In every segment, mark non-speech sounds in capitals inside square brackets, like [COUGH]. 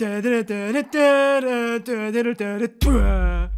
따다라따라따라 따다라따라따라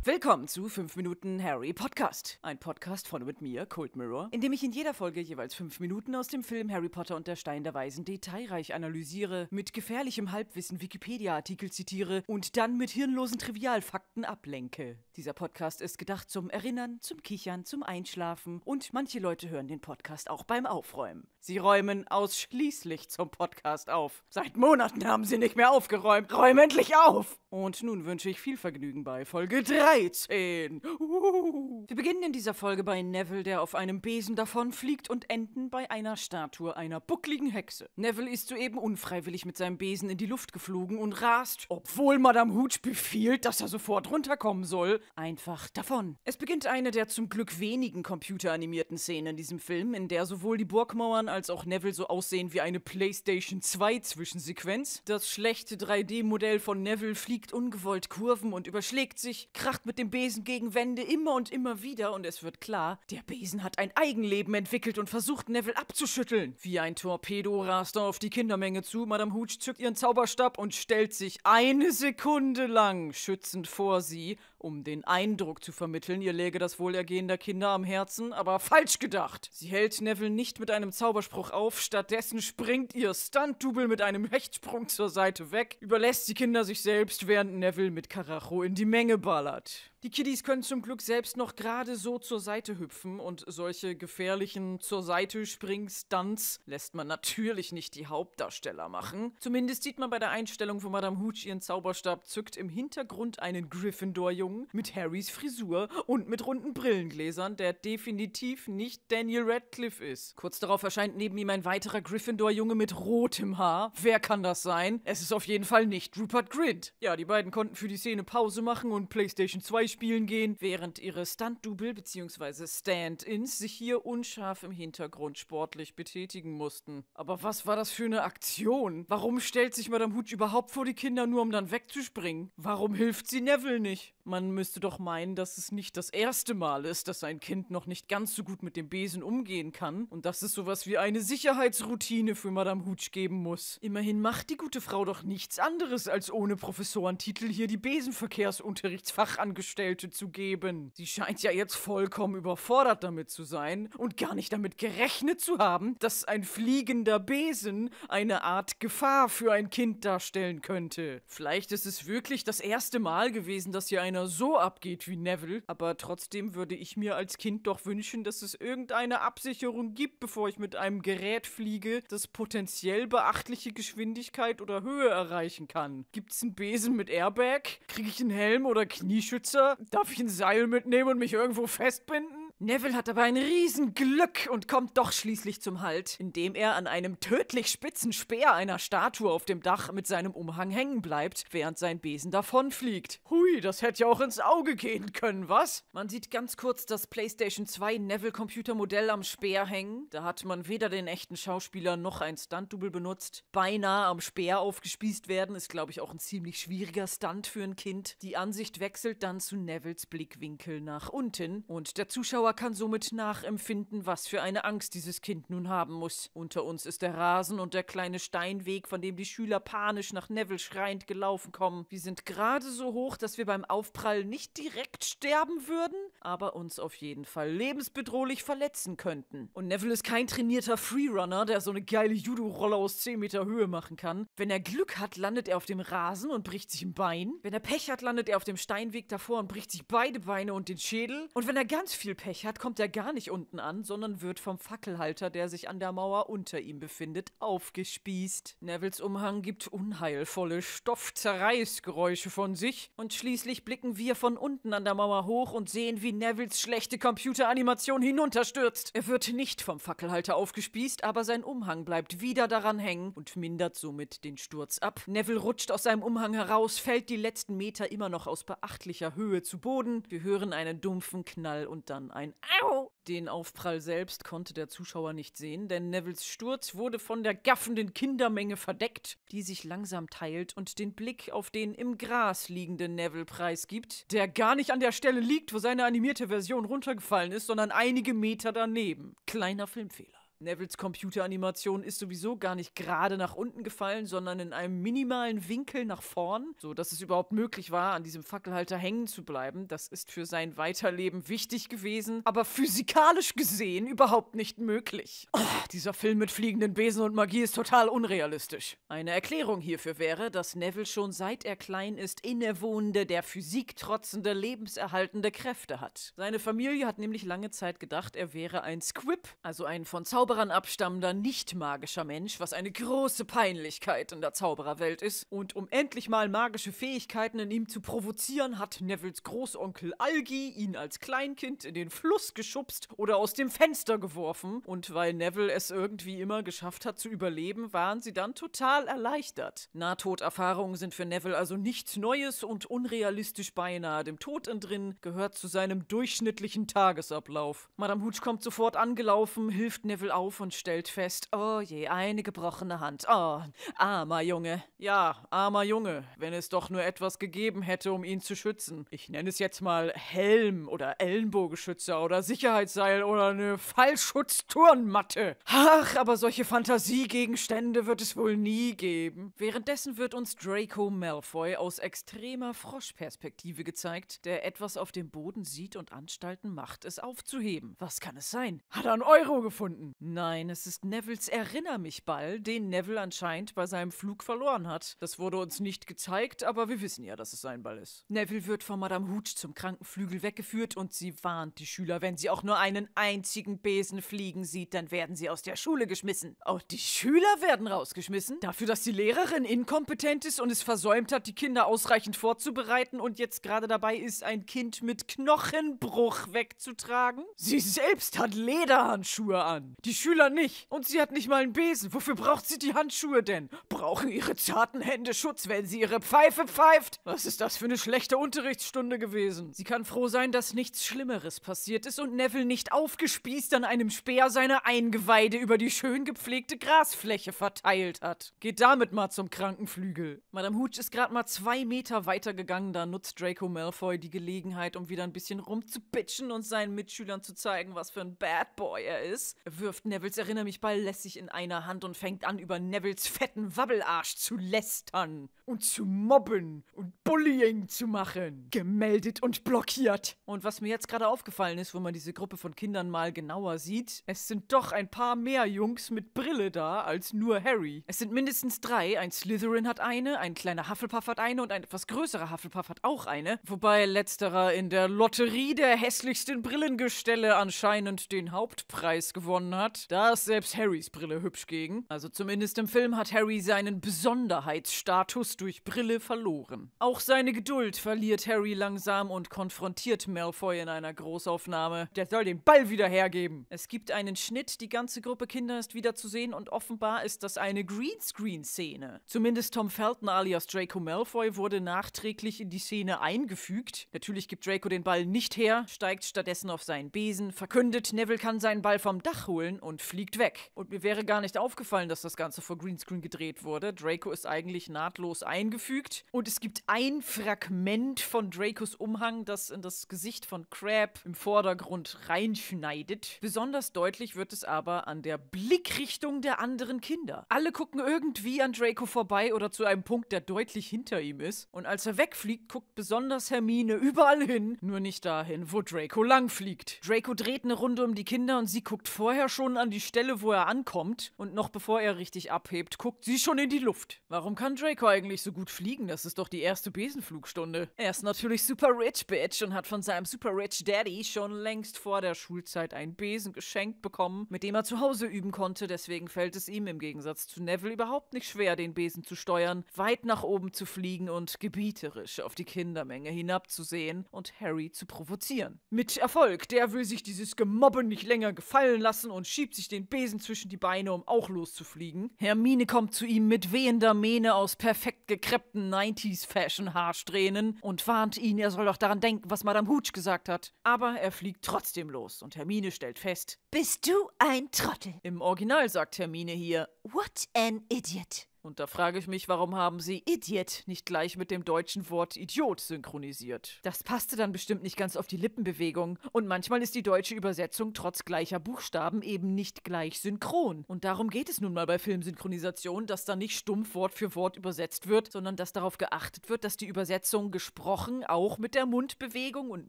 Willkommen zu 5 Minuten Harry Podcast. Ein Podcast von mit mir, Cold Mirror, in dem ich in jeder Folge jeweils 5 Minuten aus dem Film Harry Potter und der Stein der Weisen detailreich analysiere, mit gefährlichem Halbwissen Wikipedia-Artikel zitiere und dann mit hirnlosen Trivialfakten ablenke. Dieser Podcast ist gedacht zum Erinnern, zum Kichern, zum Einschlafen und manche Leute hören den Podcast auch beim Aufräumen. Sie räumen ausschließlich zum Podcast auf. Seit Monaten haben sie nicht mehr aufgeräumt. Räum endlich auf! Und nun wünsche ich viel Vergnügen bei Folge 3. 13. Uhuhu. Wir beginnen in dieser Folge bei Neville, der auf einem Besen davonfliegt und enden bei einer Statue einer buckligen Hexe. Neville ist soeben unfreiwillig mit seinem Besen in die Luft geflogen und rast, obwohl Madame Hooch befiehlt, dass er sofort runterkommen soll, einfach davon. Es beginnt eine der zum Glück wenigen computeranimierten Szenen in diesem Film, in der sowohl die Burgmauern als auch Neville so aussehen wie eine PlayStation 2 Zwischensequenz. Das schlechte 3D-Modell von Neville fliegt ungewollt Kurven und überschlägt sich, kracht Schlacht mit dem Besen gegen Wände immer und immer wieder und es wird klar, der Besen hat ein Eigenleben entwickelt und versucht Neville abzuschütteln. Wie ein Torpedo rast er auf die Kindermenge zu, Madame Hooch zückt ihren Zauberstab und stellt sich eine Sekunde lang schützend vor sie um den Eindruck zu vermitteln, ihr läge das Wohlergehen der Kinder am Herzen, aber falsch gedacht. Sie hält Neville nicht mit einem Zauberspruch auf, stattdessen springt ihr Stunt-Double mit einem Hechtsprung zur Seite weg, überlässt die Kinder sich selbst, während Neville mit Karacho in die Menge ballert. Die Kiddies können zum Glück selbst noch gerade so zur Seite hüpfen und solche gefährlichen zur Seite Springstunts lässt man natürlich nicht die Hauptdarsteller machen. Zumindest sieht man bei der Einstellung, von Madame Hooch ihren Zauberstab zückt, im Hintergrund einen Gryffindor-Jungen Jungen mit Harrys Frisur und mit runden Brillengläsern, der definitiv nicht Daniel Radcliffe ist. Kurz darauf erscheint neben ihm ein weiterer Gryffindor-Junge mit rotem Haar. Wer kann das sein? Es ist auf jeden Fall nicht Rupert Grint. Ja, die beiden konnten für die Szene Pause machen und PlayStation 2 spielen gehen, während ihre Stunt-Double bzw. Stand-Ins sich hier unscharf im Hintergrund sportlich betätigen mussten. Aber was war das für eine Aktion? Warum stellt sich Madame Hooch überhaupt vor die Kinder, nur um dann wegzuspringen? Warum hilft sie Neville nicht? Man müsste doch meinen, dass es nicht das erste Mal ist, dass ein Kind noch nicht ganz so gut mit dem Besen umgehen kann und dass es sowas wie eine Sicherheitsroutine für Madame Hutsch geben muss. Immerhin macht die gute Frau doch nichts anderes, als ohne Professorentitel hier die Besenverkehrsunterrichtsfachangestellte zu geben. Sie scheint ja jetzt vollkommen überfordert damit zu sein und gar nicht damit gerechnet zu haben, dass ein fliegender Besen eine Art Gefahr für ein Kind darstellen könnte. Vielleicht ist es wirklich das erste Mal gewesen, dass hier eine einer so abgeht wie Neville, aber trotzdem würde ich mir als Kind doch wünschen, dass es irgendeine Absicherung gibt, bevor ich mit einem Gerät fliege, das potenziell beachtliche Geschwindigkeit oder Höhe erreichen kann. Gibt es einen Besen mit Airbag? Kriege ich einen Helm oder Knieschützer? Darf ich ein Seil mitnehmen und mich irgendwo festbinden? Neville hat aber ein Riesenglück und kommt doch schließlich zum Halt, indem er an einem tödlich spitzen Speer einer Statue auf dem Dach mit seinem Umhang hängen bleibt, während sein Besen davonfliegt. Hui, das hätte ja auch ins Auge gehen können, was? Man sieht ganz kurz das PlayStation 2 Neville Computermodell am Speer hängen. Da hat man weder den echten Schauspieler noch ein Stunt-Double benutzt. Beinahe am Speer aufgespießt werden ist, glaube ich, auch ein ziemlich schwieriger Stunt für ein Kind. Die Ansicht wechselt dann zu Nevilles Blickwinkel nach unten und der Zuschauer Zuschauer kann somit nachempfinden, was für eine Angst dieses Kind nun haben muss. Unter uns ist der Rasen und der kleine Steinweg, von dem die Schüler panisch nach Neville schreiend gelaufen kommen. Wir sind gerade so hoch, dass wir beim Aufprall nicht direkt sterben würden, aber uns auf jeden Fall lebensbedrohlich verletzen könnten. Und Neville ist kein trainierter Freerunner, der so eine geile Judo-Rolle aus 10 Meter Höhe machen kann. Wenn er Glück hat, landet er auf dem Rasen und bricht sich ein Bein. Wenn er Pech hat, landet er auf dem Steinweg davor und bricht sich beide Beine und den Schädel. Und wenn er ganz viel Pech Richard kommt er gar nicht unten an, sondern wird vom Fackelhalter, der sich an der Mauer unter ihm befindet, aufgespießt. Nevils Umhang gibt unheilvolle Stoffzerreißgeräusche von sich und schließlich blicken wir von unten an der Mauer hoch und sehen, wie Nevils schlechte Computeranimation hinunterstürzt. Er wird nicht vom Fackelhalter aufgespießt, aber sein Umhang bleibt wieder daran hängen und mindert somit den Sturz ab. Neville rutscht aus seinem Umhang heraus, fällt die letzten Meter immer noch aus beachtlicher Höhe zu Boden. Wir hören einen dumpfen Knall und dann ein ein Au. Den Aufprall selbst konnte der Zuschauer nicht sehen, denn Nevils Sturz wurde von der gaffenden Kindermenge verdeckt, die sich langsam teilt und den Blick auf den im Gras liegenden Neville preisgibt, der gar nicht an der Stelle liegt, wo seine animierte Version runtergefallen ist, sondern einige Meter daneben. Kleiner Filmfehler. Nevils Computeranimation ist sowieso gar nicht gerade nach unten gefallen, sondern in einem minimalen Winkel nach vorn, so dass es überhaupt möglich war, an diesem Fackelhalter hängen zu bleiben. Das ist für sein Weiterleben wichtig gewesen, aber physikalisch gesehen überhaupt nicht möglich. Oh, dieser Film mit fliegenden Besen und Magie ist total unrealistisch. Eine Erklärung hierfür wäre, dass Neville schon seit er klein ist innewohnende, der Physik trotzende, lebenserhaltende Kräfte hat. Seine Familie hat nämlich lange Zeit gedacht, er wäre ein Squib, also ein von Zauber Zauberern abstammender nicht-magischer Mensch, was eine große Peinlichkeit in der Zaubererwelt ist. Und um endlich mal magische Fähigkeiten in ihm zu provozieren, hat Nevils Großonkel Algi ihn als Kleinkind in den Fluss geschubst oder aus dem Fenster geworfen. Und weil Neville es irgendwie immer geschafft hat zu überleben, waren sie dann total erleichtert. Nahtoderfahrungen sind für Neville also nichts Neues und unrealistisch beinahe dem Tod entrinnen, gehört zu seinem durchschnittlichen Tagesablauf. Madame Hooch kommt sofort angelaufen, hilft Neville auf und stellt fest, oh je, eine gebrochene Hand. Oh, armer Junge. Ja, armer Junge, wenn es doch nur etwas gegeben hätte, um ihn zu schützen. Ich nenne es jetzt mal Helm oder Ellenbogenschützer oder Sicherheitsseil oder eine Fallschutzturnmatte. Ach, aber solche Fantasiegegenstände wird es wohl nie geben. Währenddessen wird uns Draco Malfoy aus extremer Froschperspektive gezeigt, der etwas auf dem Boden sieht und Anstalten macht, es aufzuheben. Was kann es sein? Hat er einen Euro gefunden? Nein, es ist Nevils Erinner mich Ball, den Neville anscheinend bei seinem Flug verloren hat. Das wurde uns nicht gezeigt, aber wir wissen ja, dass es sein Ball ist. Neville wird von Madame Hooch zum Krankenflügel weggeführt und sie warnt die Schüler, wenn sie auch nur einen einzigen Besen fliegen sieht, dann werden sie aus der Schule geschmissen. Auch oh, die Schüler werden rausgeschmissen? Dafür, dass die Lehrerin inkompetent ist und es versäumt hat, die Kinder ausreichend vorzubereiten und jetzt gerade dabei ist, ein Kind mit Knochenbruch wegzutragen? Sie selbst hat Lederhandschuhe an. Die die Schüler nicht. Und sie hat nicht mal einen Besen. Wofür braucht sie die Handschuhe denn? Brauchen ihre zarten Hände Schutz, wenn sie ihre Pfeife pfeift? Was ist das für eine schlechte Unterrichtsstunde gewesen? Sie kann froh sein, dass nichts Schlimmeres passiert ist und Neville nicht aufgespießt an einem Speer seine Eingeweide über die schön gepflegte Grasfläche verteilt hat. Geht damit mal zum Krankenflügel. Madame Hooch ist gerade mal zwei Meter weitergegangen, da nutzt Draco Malfoy die Gelegenheit, um wieder ein bisschen rumzubitschen und seinen Mitschülern zu zeigen, was für ein Bad Boy er ist. Er wirft greift Nevils erinnere mich Erinnermichball lässig in einer Hand und fängt an, über Nevils fetten Wabbelarsch zu lästern und zu mobben und Bullying zu machen. Gemeldet und blockiert. Und was mir jetzt gerade aufgefallen ist, wo man diese Gruppe von Kindern mal genauer sieht, es sind doch ein paar mehr Jungs mit Brille da als nur Harry. Es sind mindestens drei. Ein Slytherin hat eine, ein kleiner Hufflepuff hat eine und ein etwas größerer Hufflepuff hat auch eine. Wobei letzterer in der Lotterie der hässlichsten Brillengestelle anscheinend den Hauptpreis gewonnen hat hat, da ist selbst Harrys Brille hübsch gegen. Also zumindest im Film hat Harry seinen Besonderheitsstatus durch Brille verloren. Auch seine Geduld verliert Harry langsam und konfrontiert Malfoy in einer Großaufnahme. Der soll den Ball wieder hergeben. Es gibt einen Schnitt, die ganze Gruppe Kinder ist wieder zu sehen und offenbar ist das eine Greenscreen-Szene. Zumindest Tom Felton alias Draco Malfoy wurde nachträglich in die Szene eingefügt. Natürlich gibt Draco den Ball nicht her, steigt stattdessen auf seinen Besen, verkündet, Neville kann seinen Ball vom Dach holen und fliegt weg. Und mir wäre gar nicht aufgefallen, dass das Ganze vor Greenscreen gedreht wurde. Draco ist eigentlich nahtlos eingefügt. Und es gibt ein Fragment von Dracos Umhang, das in das Gesicht von Crab im Vordergrund reinschneidet. Besonders deutlich wird es aber an der Blickrichtung der anderen Kinder. Alle gucken irgendwie an Draco vorbei oder zu einem Punkt, der deutlich hinter ihm ist. Und als er wegfliegt, guckt besonders Hermine überall hin, nur nicht dahin, wo Draco langfliegt. Draco dreht eine Runde um die Kinder und sie guckt vorher schon schon an die Stelle, wo er ankommt und noch bevor er richtig abhebt, guckt sie schon in die Luft. Warum kann Draco eigentlich so gut fliegen? Das ist doch die erste Besenflugstunde. Er ist natürlich super rich, bitch, und hat von seinem super rich Daddy schon längst vor der Schulzeit einen Besen geschenkt bekommen, mit dem er zu Hause üben konnte. Deswegen fällt es ihm im Gegensatz zu Neville überhaupt nicht schwer, den Besen zu steuern, weit nach oben zu fliegen und gebieterisch auf die Kindermenge hinabzusehen und Harry zu provozieren. Mit Erfolg, der will sich dieses Gemobbe nicht länger gefallen lassen und schießt schiebt sich den Besen zwischen die Beine, um auch loszufliegen. Hermine kommt zu ihm mit wehender Mähne aus perfekt gekreppten 90s-Fashion-Haarsträhnen und warnt ihn, er soll doch daran denken, was Madame Hooch gesagt hat. Aber er fliegt trotzdem los und Hermine stellt fest: Bist du ein Trottel? Im Original sagt Hermine hier: What an idiot. Und da frage ich mich, warum haben sie Idiot nicht gleich mit dem deutschen Wort Idiot synchronisiert? Das passte dann bestimmt nicht ganz auf die Lippenbewegung. Und manchmal ist die deutsche Übersetzung trotz gleicher Buchstaben eben nicht gleich synchron. Und darum geht es nun mal bei Filmsynchronisation, dass da nicht stumpf Wort für Wort übersetzt wird, sondern dass darauf geachtet wird, dass die Übersetzung gesprochen auch mit der Mundbewegung und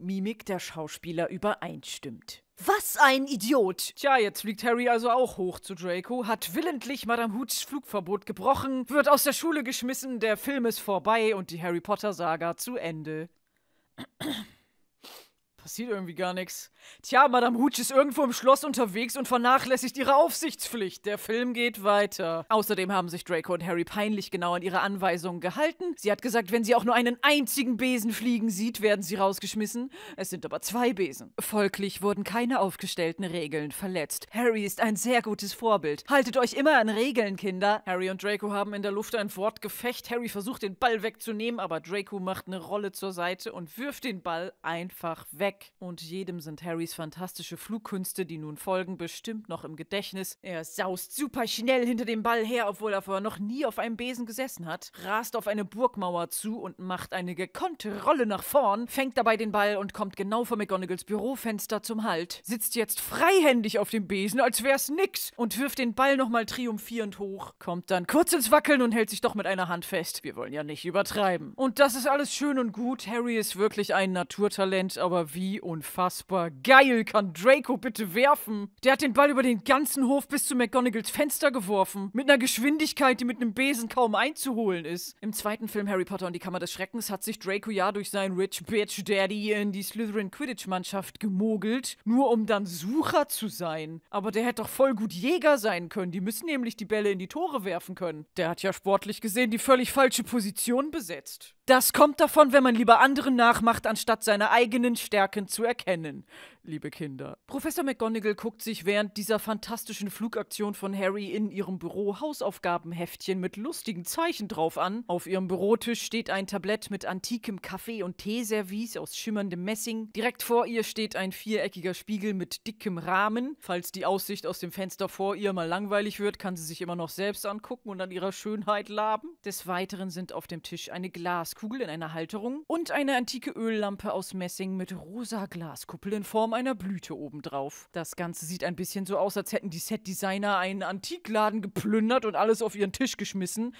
Mimik der Schauspieler übereinstimmt. Was ein Idiot! Tja, jetzt fliegt Harry also auch hoch zu Draco, hat willentlich Madame Hoots Flugverbot gebrochen, wird aus der Schule geschmissen, der Film ist vorbei und die Harry Potter-Saga zu Ende. Passiert irgendwie gar nichts. Tja, Madame Hooch ist irgendwo im Schloss unterwegs und vernachlässigt ihre Aufsichtspflicht. Der Film geht weiter. Außerdem haben sich Draco und Harry peinlich genau an ihre Anweisungen gehalten. Sie hat gesagt, wenn sie auch nur einen einzigen Besen fliegen sieht, werden sie rausgeschmissen. Es sind aber zwei Besen. Folglich wurden keine aufgestellten Regeln verletzt. Harry ist ein sehr gutes Vorbild. Haltet euch immer an Regeln, Kinder. Harry und Draco haben in der Luft ein Wortgefecht. Harry versucht, den Ball wegzunehmen, aber Draco macht eine Rolle zur Seite und wirft den Ball einfach weg weg. Und jedem sind Harrys fantastische Flugkünste, die nun folgen, bestimmt noch im Gedächtnis. Er saust super schnell hinter dem Ball her, obwohl er vorher noch nie auf einem Besen gesessen hat, rast auf eine Burgmauer zu und macht eine gekonnte Rolle nach vorn, fängt dabei den Ball und kommt genau vor McGonagalls Bürofenster zum Halt, sitzt jetzt freihändig auf dem Besen, als wär's nix, und wirft den Ball nochmal triumphierend hoch, kommt dann kurz ins Wackeln und hält sich doch mit einer Hand fest. Wir wollen ja nicht übertreiben. Und das ist alles schön und gut, Harry ist wirklich ein Naturtalent, aber wie wie unfassbar geil kann Draco bitte werfen? Der hat den Ball über den ganzen Hof bis zu McGonagalls Fenster geworfen. Mit einer Geschwindigkeit, die mit einem Besen kaum einzuholen ist. Im zweiten Film Harry Potter und die Kammer des Schreckens hat sich Draco ja durch seinen Rich Bitch Daddy in die Slytherin Quidditch-Mannschaft gemogelt, nur um dann Sucher zu sein. Aber der hätte doch voll gut Jäger sein können. Die müssen nämlich die Bälle in die Tore werfen können. Der hat ja sportlich gesehen die völlig falsche Position besetzt. Das kommt davon, wenn man lieber anderen nachmacht, anstatt seiner eigenen Stärke Marken zu erkennen liebe Kinder. Professor McGonagall guckt sich während dieser fantastischen Flugaktion von Harry in ihrem Büro Hausaufgabenheftchen mit lustigen Zeichen drauf an. Auf ihrem Bürotisch steht ein Tablett mit antikem Kaffee und Teeservice aus schimmerndem Messing. Direkt vor ihr steht ein viereckiger Spiegel mit dickem Rahmen. Falls die Aussicht aus dem Fenster vor ihr mal langweilig wird, kann sie sich immer noch selbst angucken und an ihrer Schönheit laben. Des Weiteren sind auf dem Tisch eine Glaskugel in einer Halterung und eine antike Öllampe aus Messing mit rosa Glaskuppel in Form Form einer Blüte obendrauf. Das Ganze sieht ein bisschen so aus, als hätten die Setdesigner einen Antikladen geplündert und alles auf ihren Tisch geschmissen.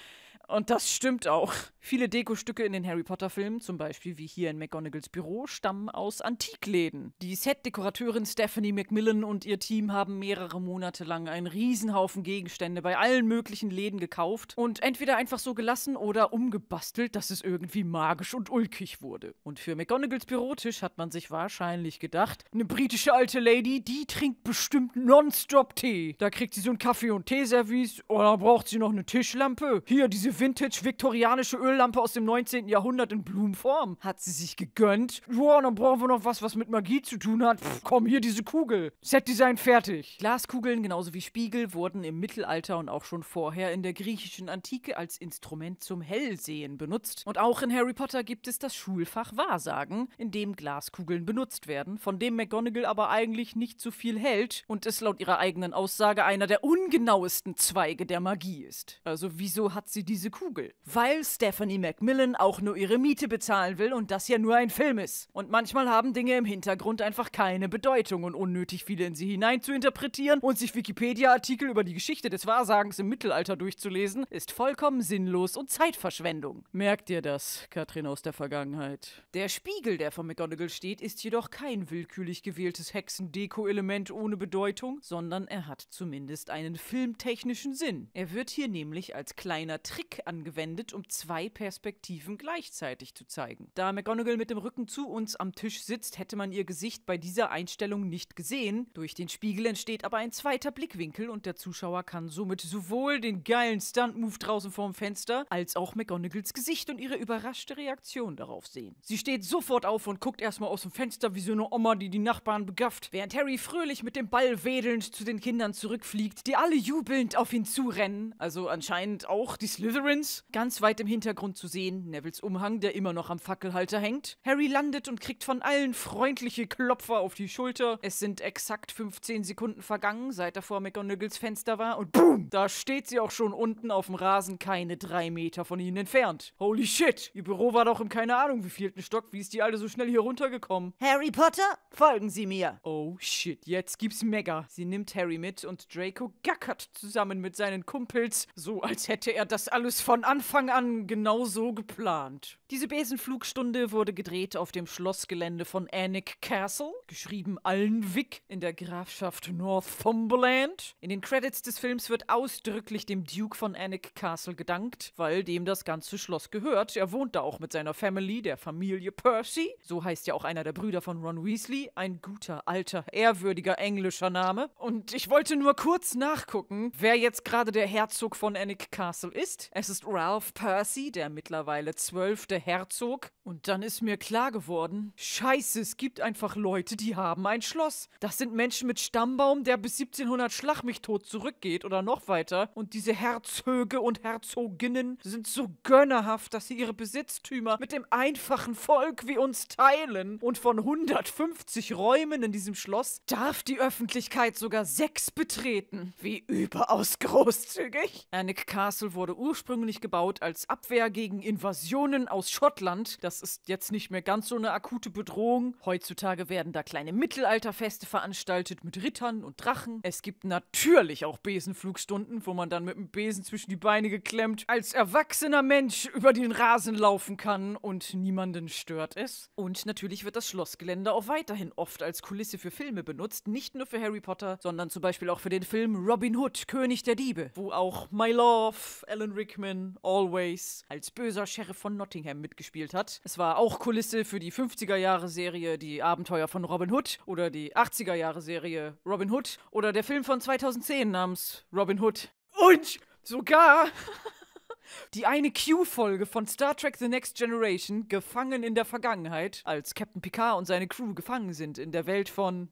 Und das stimmt auch. Viele Dekostücke in den Harry Potter-Filmen, zum Beispiel wie hier in McGonagalls Büro, stammen aus Antikläden. Die Setdekorateurin Stephanie McMillan und ihr Team haben mehrere Monate lang einen Riesenhaufen Gegenstände bei allen möglichen Läden gekauft und entweder einfach so gelassen oder umgebastelt, dass es irgendwie magisch und ulkig wurde. Und für McGonagalls Bürotisch hat man sich wahrscheinlich gedacht, eine britische alte Lady, die trinkt bestimmt nonstop Tee. Da kriegt sie so einen Kaffee- und Teeservice oder braucht sie noch eine Tischlampe. Hier diese Vintage-viktorianische Öllampe aus dem 19. Jahrhundert in Blumenform. Hat sie sich gegönnt. Joa, dann brauchen wir noch was, was mit Magie zu tun hat. Pff, komm, hier diese Kugel. Set-Design fertig. Glaskugeln, genauso wie Spiegel, wurden im Mittelalter und auch schon vorher in der griechischen Antike als Instrument zum Hellsehen benutzt. Und auch in Harry Potter gibt es das Schulfach Wahrsagen, in dem Glaskugeln benutzt werden, von dem McGonagall aber eigentlich nicht so viel hält und es laut ihrer eigenen Aussage einer der ungenauesten Zweige der Magie ist. Also wieso hat sie diese diese Kugel. Weil Stephanie Macmillan auch nur ihre Miete bezahlen will und das ja nur ein Film ist. Und manchmal haben Dinge im Hintergrund einfach keine Bedeutung und unnötig viele in sie hinein zu interpretieren und sich Wikipedia-Artikel über die Geschichte des Wahrsagens im Mittelalter durchzulesen, ist vollkommen sinnlos und Zeitverschwendung. Merkt ihr das, Katrin aus der Vergangenheit? Der Spiegel, der vor McGonagall steht, ist jedoch kein willkürlich gewähltes Hexendeko-Element ohne Bedeutung, sondern er hat zumindest einen filmtechnischen Sinn. Er wird hier nämlich als kleiner Trick Trick angewendet, um zwei Perspektiven gleichzeitig zu zeigen. Da McGonagall mit dem Rücken zu uns am Tisch sitzt, hätte man ihr Gesicht bei dieser Einstellung nicht gesehen. Durch den Spiegel entsteht aber ein zweiter Blickwinkel und der Zuschauer kann somit sowohl den geilen Stunt-Move draußen vorm Fenster als auch McGonagalls Gesicht und ihre überraschte Reaktion darauf sehen. Sie steht sofort auf und guckt erstmal aus dem Fenster wie so eine Oma, die die Nachbarn begafft, während Harry fröhlich mit dem Ball wedelnd zu den Kindern zurückfliegt, die alle jubelnd auf ihn zurennen. Also anscheinend auch die Slytherin Slytherins. Ganz weit im Hintergrund zu sehen, Nevils Umhang, der immer noch am Fackelhalter hängt. Harry landet und kriegt von allen freundliche Klopfer auf die Schulter. Es sind exakt 15 Sekunden vergangen, seit er vor McGonagalls Fenster war und BOOM! Da steht sie auch schon unten auf dem Rasen, keine drei Meter von ihnen entfernt. Holy shit! Ihr Büro war doch im keine Ahnung wievielten Stock, wie ist die alle so schnell hier runtergekommen? Harry Potter, folgen Sie mir! Oh shit, jetzt gibt's Mega. Sie nimmt Harry mit und Draco gackert zusammen mit seinen Kumpels, so als hätte er das alles es von Anfang an genau so geplant. Diese Besenflugstunde wurde gedreht auf dem Schlossgelände von Annick Castle, geschrieben Allenwick in der Grafschaft Northumberland. In den Credits des Films wird ausdrücklich dem Duke von Annick Castle gedankt, weil dem das ganze Schloss gehört. Er wohnt da auch mit seiner Family, der Familie Percy. So heißt ja auch einer der Brüder von Ron Weasley. Ein guter, alter, ehrwürdiger englischer Name. Und ich wollte nur kurz nachgucken, wer jetzt gerade der Herzog von Annick Castle ist. Er es ist Ralph Percy, der mittlerweile zwölfte Herzog und dann ist mir klar geworden, scheiße, es gibt einfach Leute, die haben ein Schloss. Das sind Menschen mit Stammbaum, der bis 1700 Schlag mich tot zurückgeht oder noch weiter. Und diese Herzöge und Herzoginnen sind so gönnerhaft, dass sie ihre Besitztümer mit dem einfachen Volk wie uns teilen. Und von 150 Räumen in diesem Schloss darf die Öffentlichkeit sogar sechs betreten. Wie überaus großzügig. Annick Castle wurde ursprünglich gebaut als Abwehr gegen Invasionen aus Schottland. Das das ist jetzt nicht mehr ganz so eine akute Bedrohung. Heutzutage werden da kleine Mittelalterfeste veranstaltet mit Rittern und Drachen. Es gibt natürlich auch Besenflugstunden, wo man dann mit dem Besen zwischen die Beine geklemmt als erwachsener Mensch über den Rasen laufen kann und niemanden stört es. Und natürlich wird das Schlossgelände auch weiterhin oft als Kulisse für Filme benutzt, nicht nur für Harry Potter, sondern zum Beispiel auch für den Film Robin Hood, König der Diebe, wo auch My Love, Alan Rickman, Always als böser Sheriff von Nottingham mitgespielt hat. Es war auch Kulisse für die 50er-Jahre-Serie Die Abenteuer von Robin Hood oder die 80er-Jahre-Serie Robin Hood oder der Film von 2010 namens Robin Hood. Und sogar die eine Q-Folge von Star Trek The Next Generation, gefangen in der Vergangenheit, als Captain Picard und seine Crew gefangen sind in der Welt von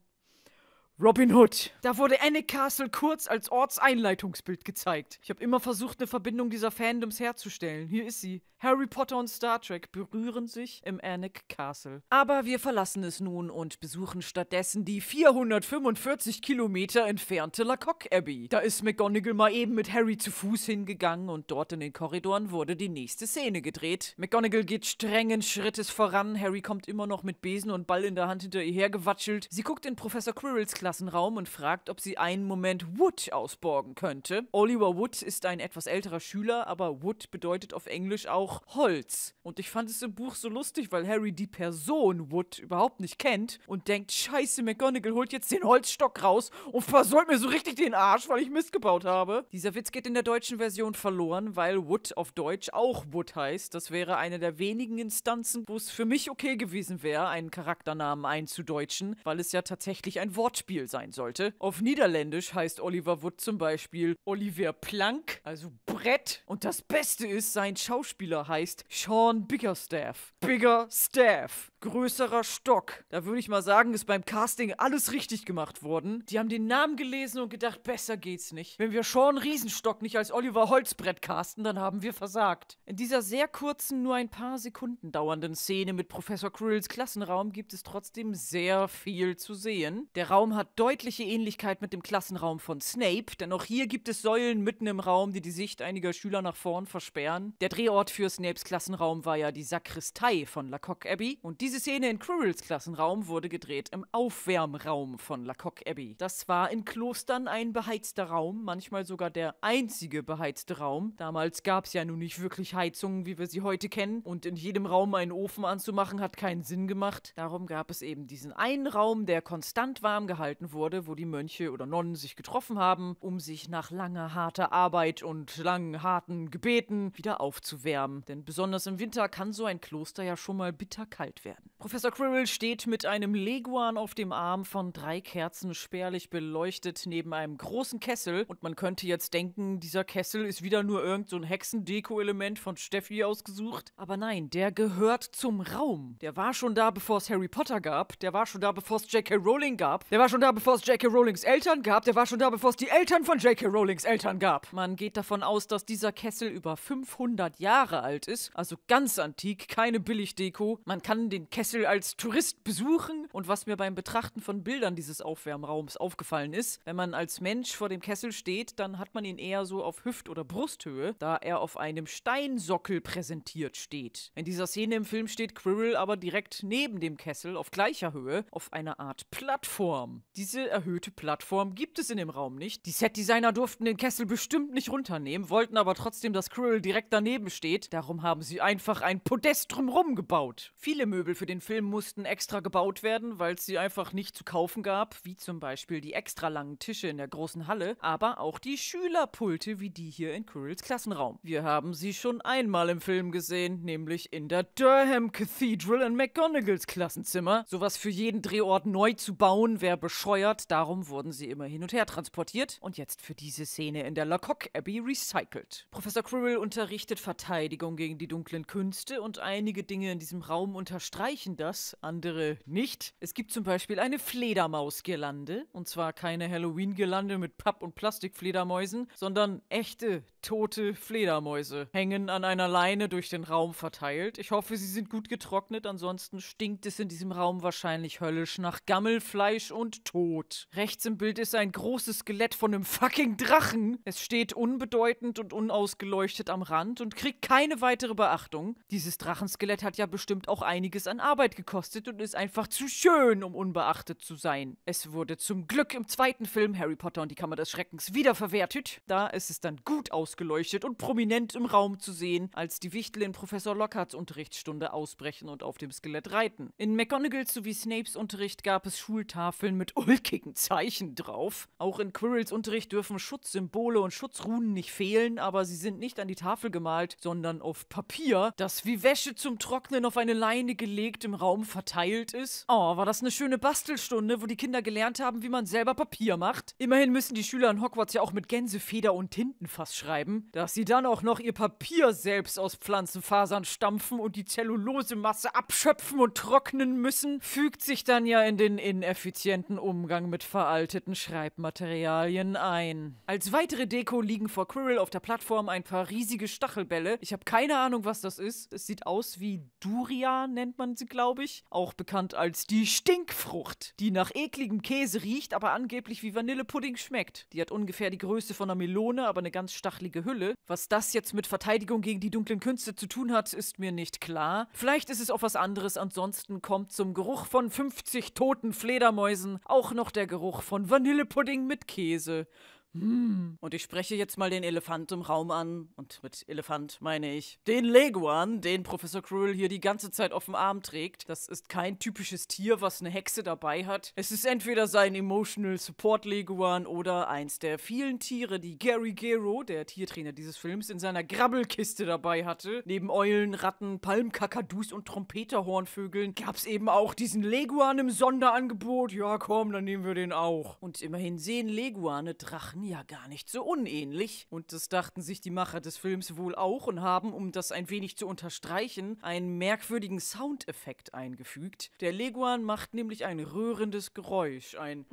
Robin Hood. Da wurde Anne Castle kurz als Ortseinleitungsbild gezeigt. Ich habe immer versucht, eine Verbindung dieser Fandoms herzustellen. Hier ist sie. Harry Potter und Star Trek berühren sich im Annick Castle. Aber wir verlassen es nun und besuchen stattdessen die 445 Kilometer entfernte Lacock Abbey. Da ist McGonagall mal eben mit Harry zu Fuß hingegangen und dort in den Korridoren wurde die nächste Szene gedreht. McGonagall geht strengen Schrittes voran, Harry kommt immer noch mit Besen und Ball in der Hand hinter ihr hergewatschelt. Sie guckt in Professor Quirrells Klasse Klassenraum und fragt, ob sie einen Moment Wood ausborgen könnte. Oliver Wood ist ein etwas älterer Schüler, aber Wood bedeutet auf Englisch auch Holz. Und ich fand es im Buch so lustig, weil Harry die Person Wood überhaupt nicht kennt und denkt, scheiße, McGonagall holt jetzt den Holzstock raus und versäumt mir so richtig den Arsch, weil ich Mist gebaut habe. Dieser Witz geht in der deutschen Version verloren, weil Wood auf Deutsch auch Wood heißt. Das wäre eine der wenigen Instanzen, wo es für mich okay gewesen wäre, einen Charakternamen einzudeutschen, weil es ja tatsächlich ein Wortspiel Wortspiel sein sollte. Auf Niederländisch heißt Oliver Wood zum Beispiel Oliver Plank, also Brett. Und das Beste ist, sein Schauspieler heißt Sean Biggerstaff. Biggerstaff größerer Stock. Da würde ich mal sagen, ist beim Casting alles richtig gemacht worden. Die haben den Namen gelesen und gedacht, besser geht's nicht. Wenn wir Sean Riesenstock nicht als Oliver Holzbrett casten, dann haben wir versagt. In dieser sehr kurzen, nur ein paar Sekunden dauernden Szene mit Professor Krills Klassenraum gibt es trotzdem sehr viel zu sehen. Der Raum hat deutliche Ähnlichkeit mit dem Klassenraum von Snape, denn auch hier gibt es Säulen mitten im Raum, die die Sicht einiger Schüler nach vorn versperren. Der Drehort für Snapes Klassenraum war ja die Sakristei von Lacock Abbey und diese diese Szene in Quirrells Klassenraum wurde gedreht im Aufwärmraum von Lacock Abbey. Das war in Klostern ein beheizter Raum, manchmal sogar der einzige beheizte Raum. Damals gab es ja nun nicht wirklich Heizungen, wie wir sie heute kennen, und in jedem Raum einen Ofen anzumachen hat keinen Sinn gemacht. Darum gab es eben diesen einen Raum, der konstant warm gehalten wurde, wo die Mönche oder Nonnen sich getroffen haben, um sich nach langer harter Arbeit und langen harten Gebeten wieder aufzuwärmen. Denn besonders im Winter kann so ein Kloster ja schon mal bitter kalt werden werden. Professor Quirrell steht mit einem Leguan auf dem Arm von drei Kerzen spärlich beleuchtet neben einem großen Kessel und man könnte jetzt denken, dieser Kessel ist wieder nur irgendein so Hexendeko-Element von Steffi ausgesucht. Aber nein, der gehört zum Raum. Der war schon da, bevor es Harry Potter gab. Der war schon da, bevor es J.K. Rowling gab. Der war schon da, bevor es J.K. Rowlings Eltern gab. Der war schon da, bevor es die Eltern von J.K. Rowlings Eltern gab. Man geht davon aus, dass dieser Kessel über 500 Jahre alt ist, also ganz antik, keine Billigdeko. Man kann den Kessel als Tourist besuchen. Und was mir beim Betrachten von Bildern dieses Aufwärmraums aufgefallen ist, wenn man als Mensch vor dem Kessel steht, dann hat man ihn eher so auf Hüft- oder Brusthöhe, da er auf einem Steinsockel präsentiert steht. In dieser Szene im Film steht Quirrell aber direkt neben dem Kessel auf gleicher Höhe auf einer Art Plattform. Diese erhöhte Plattform gibt es in dem Raum nicht. Die Setdesigner durften den Kessel bestimmt nicht runternehmen, wollten aber trotzdem, dass Quirrell direkt daneben steht. Darum haben sie einfach ein Podest drumherum gebaut. Viele Möbel für den Film mussten extra gebaut werden, weil es sie einfach nicht zu kaufen gab, wie zum Beispiel die extra langen Tische in der großen Halle, aber auch die Schülerpulte wie die hier in Quirrells Klassenraum. Wir haben sie schon einmal im Film gesehen, nämlich in der Durham Cathedral in McGonagalls Klassenzimmer. Sowas für jeden Drehort neu zu bauen, wäre bescheuert, darum wurden sie immer hin und her transportiert und jetzt für diese Szene in der Lacock Abbey recycelt. Professor Quirrell unterrichtet Verteidigung gegen die dunklen Künste und einige Dinge in diesem Raum unterstreicht erreichen das, andere nicht. Es gibt zum Beispiel eine Fledermausgirlande. Und zwar keine Halloween-Girlande mit Papp- und Plastikfledermäusen, sondern echte tote Fledermäuse hängen an einer Leine durch den Raum verteilt. Ich hoffe, sie sind gut getrocknet, ansonsten stinkt es in diesem Raum wahrscheinlich höllisch nach Gammelfleisch und Tod. Rechts im Bild ist ein großes Skelett von einem fucking Drachen. Es steht unbedeutend und unausgeleuchtet am Rand und kriegt keine weitere Beachtung. Dieses Drachenskelett hat ja bestimmt auch einiges an Arbeit gekostet und ist einfach zu schön, um unbeachtet zu sein. Es wurde zum Glück im zweiten Film Harry Potter und die Kammer des Schreckens wieder wiederverwertet. Da ist es dann gut aus ausgeleuchtet und prominent im Raum zu sehen, als die Wichtel in Professor Lockharts Unterrichtsstunde ausbrechen und auf dem Skelett reiten. In McGonagalls sowie Snapes Unterricht gab es Schultafeln mit ulkigen Zeichen drauf. Auch in Quirrells Unterricht dürfen Schutzsymbole und Schutzrunen nicht fehlen, aber sie sind nicht an die Tafel gemalt, sondern auf Papier, das wie Wäsche zum Trocknen auf eine Leine gelegt im Raum verteilt ist. Oh, war das eine schöne Bastelstunde, wo die Kinder gelernt haben, wie man selber Papier macht. Immerhin müssen die Schüler in Hogwarts ja auch mit Gänsefeder und Tintenfass schreiben bleiben, dass sie dann auch noch ihr Papier selbst aus Pflanzenfasern stampfen und die Zellulosemasse abschöpfen und trocknen müssen, fügt sich dann ja in den ineffizienten Umgang mit veralteten Schreibmaterialien ein. Als weitere Deko liegen vor Quirrell auf der Plattform ein paar riesige Stachelbälle. Ich habe keine Ahnung, was das ist. Es sieht aus wie Duria, nennt man sie, glaube ich. Auch bekannt als die Stinkfrucht, die nach ekligem Käse riecht, aber angeblich wie Vanillepudding schmeckt. Die hat ungefähr die Größe von einer Melone, aber eine ganz stachelige feurige Hülle. Was das jetzt mit Verteidigung gegen die dunklen Künste zu tun hat, ist mir nicht klar. Vielleicht ist es auch was anderes, ansonsten kommt zum Geruch von 50 toten Fledermäusen auch noch der Geruch von Vanillepudding mit Käse. Hm. Und ich spreche jetzt mal den Elefant im Raum an. Und mit Elefant meine ich den Leguan, den Professor Cruel hier die ganze Zeit auf dem Arm trägt. Das ist kein typisches Tier, was eine Hexe dabei hat. Es ist entweder sein Emotional Support Leguan oder eins der vielen Tiere, die Gary Gero, der Tiertrainer dieses Films, in seiner Grabbelkiste dabei hatte. Neben Eulen, Ratten, Palmkakadus und Trompeterhornvögeln gab es eben auch diesen Leguan im Sonderangebot. Ja, komm, dann nehmen wir den auch. Und immerhin sehen Leguane Drachen waren ja gar nicht so unähnlich. Und das dachten sich die Macher des Films wohl auch und haben, um das ein wenig zu unterstreichen, einen merkwürdigen Soundeffekt eingefügt. Der Leguan macht nämlich ein rührendes Geräusch, ein